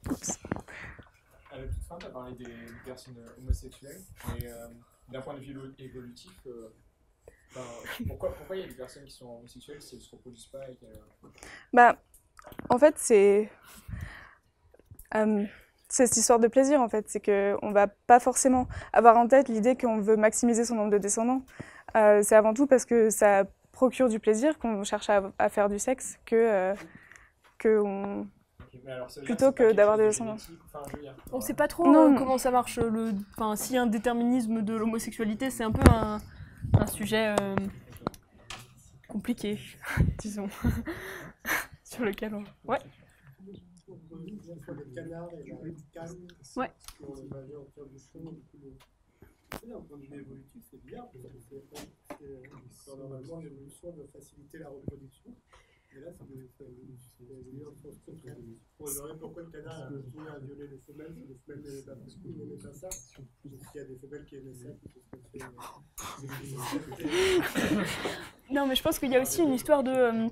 À la toute fin, tu as parlé des personnes homosexuelles. mais euh, d'un point de vue évolutif, euh, pourquoi, pourquoi il y a des personnes qui sont homosexuelles si elles ne se reproduisent pas et euh, bah, En fait, c'est. Euh, c'est cette histoire de plaisir en fait, c'est qu'on ne va pas forcément avoir en tête l'idée qu'on veut maximiser son nombre de descendants. Euh, c'est avant tout parce que ça procure du plaisir qu'on cherche à, à, faire du sexe que, que on, plutôt que d'avoir des ascendances. On ne sait pas trop euh, comment ça marche. Euh, le, enfin, si un déterminisme de l'homosexualité, c'est un peu un, sujet euh, compliqué, disons, sur lequel on. Ouais. Ouais femelles ça. y a des femelles qui euh, Non, mais je pense qu'il y a aussi une histoire de. Euh,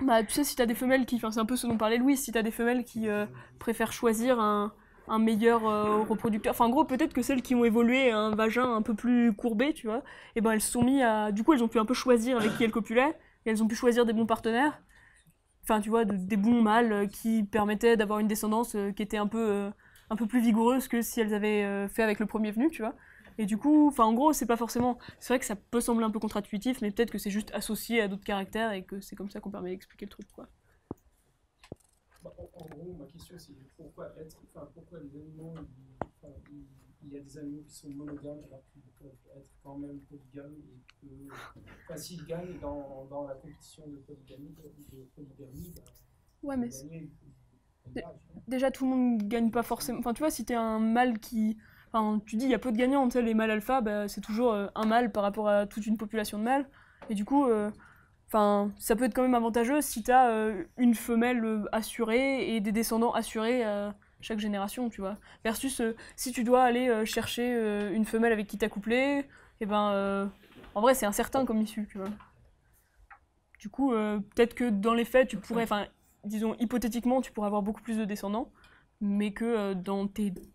bah, tu sais, si t'as des femelles qui. Enfin, c'est un peu ce dont parlait Louis, si t'as des femelles qui euh, préfèrent choisir un, un meilleur reproducteur. Enfin, en gros, peut-être que celles qui ont évolué un vagin un peu plus courbé, tu vois, et eh ben elles se sont mis à. Du coup, elles ont pu un peu choisir avec qui elles copulaient, et elles ont pu choisir des bons partenaires enfin tu vois, des bons mâles euh, qui permettaient d'avoir une descendance euh, qui était un peu, euh, un peu plus vigoureuse que si elles avaient fait avec le premier venu, tu vois. Et du coup, enfin en gros, c'est pas forcément. C'est vrai que ça peut sembler un peu contre-intuitif, mais peut-être que c'est juste associé à d'autres caractères et que c'est comme ça qu'on permet d'expliquer le truc, quoi. Bah, en, gros, ma question c'est pourquoi être, enfin pourquoi les animaux, il y a des animaux qui sont monogames alors qu'ils peuvent être quand même polygames et que enfin, s'ils gagnent dans, dans, la compétition de polygamie, de polygamie bah, ouais, mais déjà tout le monde ne gagne pas forcément. Enfin tu vois, si tu es un mâle qui. Enfin, tu dis il y a peu de gagnants, les mâles alpha, bah, c'est toujours euh, un mâle par rapport à toute une population de mâles. Et du coup, euh, ça peut être quand même avantageux si tu as euh, une femelle assurée et des descendants assurés chaque génération, tu vois. Versus euh, si tu dois aller euh, chercher euh, une femelle avec qui t'as couplé, et eh ben, en vrai, c'est incertain comme issue, tu vois. Du coup, peut-être que dans les faits, tu pourrais, enfin, disons hypothétiquement, tu pourrais avoir beaucoup plus de descendants, mais que dans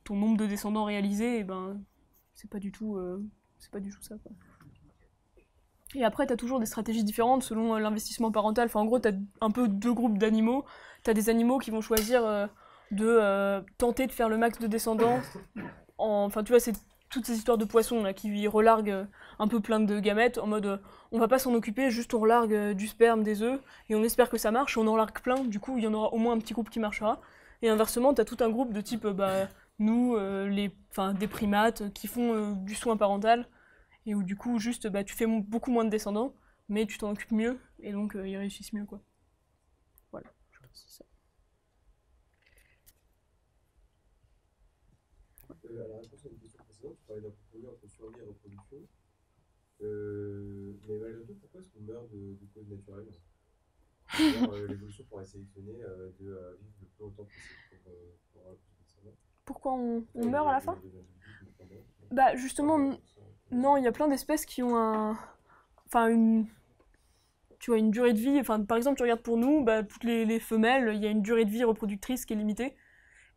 ton nombre de descendants réalisés, et eh ben, c'est pas du tout, c'est pas du tout ça. Et après, tu as toujours des stratégies différentes selon l'investissement parental. Enfin, en gros, tu as un peu deux groupes d'animaux. Tu as des animaux qui vont choisir de euh, tenter de faire le max de descendants. Enfin, tu vois, c'est toutes ces histoires de poissons là, qui relarguent euh, un peu plein de gamètes en mode euh, on va pas s'en occuper, juste on relargue du sperme, des œufs et on espère que ça marche. On en largue plein, du coup, il y en aura au moins un petit groupe qui marchera. Et inversement, tu as tout un groupe de type bah, nous, les, des primates qui font du soin parental et où du coup, juste bah, tu fais beaucoup moins de descendants, mais tu t'en occupes mieux et donc ils réussissent mieux quoi. Voilà, je pense c'est ça. à la réponse à une question précédente, tu parlais d'un compromis entre survie et reproduction. Euh, mais malgré tout, pourquoi est-ce qu'on meurt de, de causes euh, L'évolution pourrait sélectionner euh, de euh, vivre le plus longtemps possible pour, pour avoir plus de Pourquoi on, on meurt à la fin Bah justement, non, il y a plein d'espèces qui ont un... Enfin, une... Tu vois, une durée de vie, enfin, par exemple, tu regardes pour nous, bah, toutes les, les femelles, il y a une durée de vie reproductrice qui est limitée.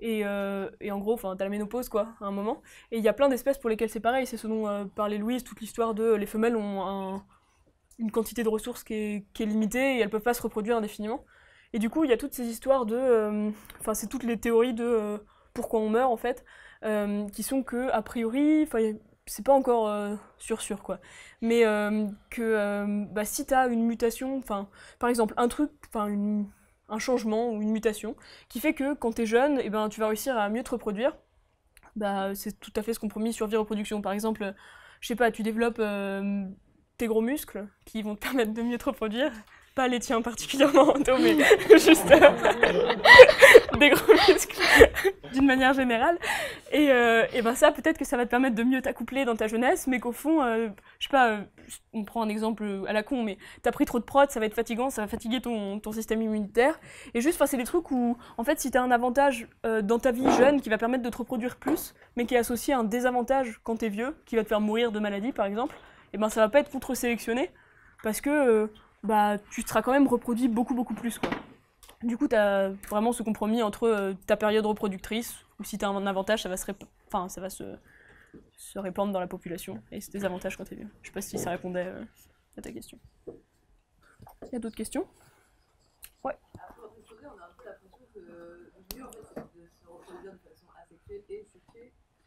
Euh, et, en gros, t'as la ménopause, quoi, à un moment. Et il y a plein d'espèces pour lesquelles c'est pareil. C'est ce dont euh, parlait Louise, toute l'histoire de euh, les femelles ont une quantité de ressources qui est, limitée et elles peuvent pas se reproduire indéfiniment. Et du coup, il y a toutes ces histoires de. Enfin, c'est toutes les théories de pourquoi on meurt, en fait, qui sont que, a priori, c'est pas encore sûr sûr quoi mais que bah, si t'as une mutation enfin par exemple un truc enfin une un changement ou une mutation qui fait que quand tu es jeune, et eh ben, tu vas réussir à mieux te reproduire. Bah, c'est tout à fait ce compromis promet sur vie reproduction. Par exemple, euh, je sais pas, tu développes euh, tes gros muscles qui vont te permettre de mieux te reproduire. Pas les tiens particulièrement, mais juste euh, des gros muscles d'une manière générale. Et, euh, et ben ça, peut-être que ça va te permettre de mieux t'accoupler dans ta jeunesse, mais qu'au fond, je euh, je sais pas, on prend un exemple à la con, mais tu as pris trop de prod, ça va être fatigant, ça va fatiguer ton, ton système immunitaire. Et juste, c'est des trucs où, en fait, si tu as un avantage dans ta vie jeune qui va permettre de te reproduire plus, mais qui est associé à un désavantage quand t'es vieux, qui va te faire mourir de maladie, par exemple, et ben ça va pas être contre-sélectionné, parce que bah, tu seras quand même reproduit beaucoup, beaucoup plus. Quoi. Du coup, tu as vraiment ce compromis entre euh, ta période reproductrice, ou si tu as un avantage, ça va se, enfin, ça va se, se, répandre dans la population, et c'est des avantages quand tu es vieux. Je sais pas si ça répondait euh, à ta question. Il y a d'autres questions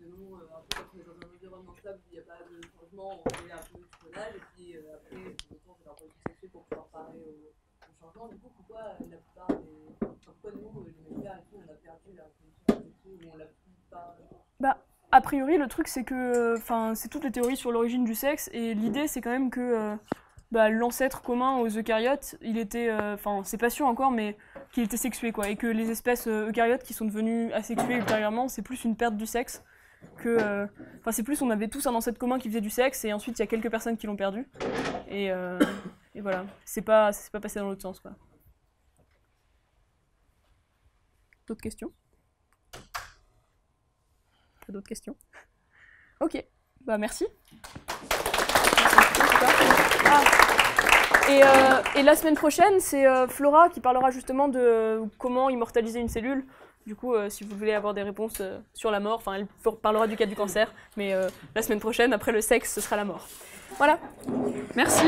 nous, euh, un peu est dans un environnement stable il n'y a pas de changement, on est un peu du clonage, et puis euh, après, le temps, on fait politique sexuelle pour pouvoir parler au, au, changement. Du coup, pourquoi euh, la plupart des. pourquoi nous, les médias, on a perdu la production ou on l'a plus pas. Bah. A priori, le truc, c'est que, enfin, c'est toutes les théories sur l'origine du sexe, et l'idée, c'est quand même que bah, l'ancêtre commun aux eucaryotes, il était, enfin, euh, c'est pas sûr encore, mais qu'il était sexué, quoi. Et que les espèces euh, eucaryotes qui sont devenues asexuées ultérieurement, c'est plus une perte du sexe. Euh, c'est plus, on avait tous un ancêtre commun qui faisait du sexe, et ensuite, il y a quelques personnes qui l'ont perdu. Et, euh, voilà, c'est pas, c'est pas passé dans l'autre sens, D'autres questions Pas d'autres questions Ok, bah merci. Ah. Euh, et, la semaine prochaine, c'est Flora qui parlera justement de comment immortaliser une cellule. Du coup, euh, si vous voulez avoir des réponses euh, sur la mort, enfin, elle parlera du cas du cancer, mais euh, la semaine prochaine, après le sexe, ce sera la mort. Voilà. Merci.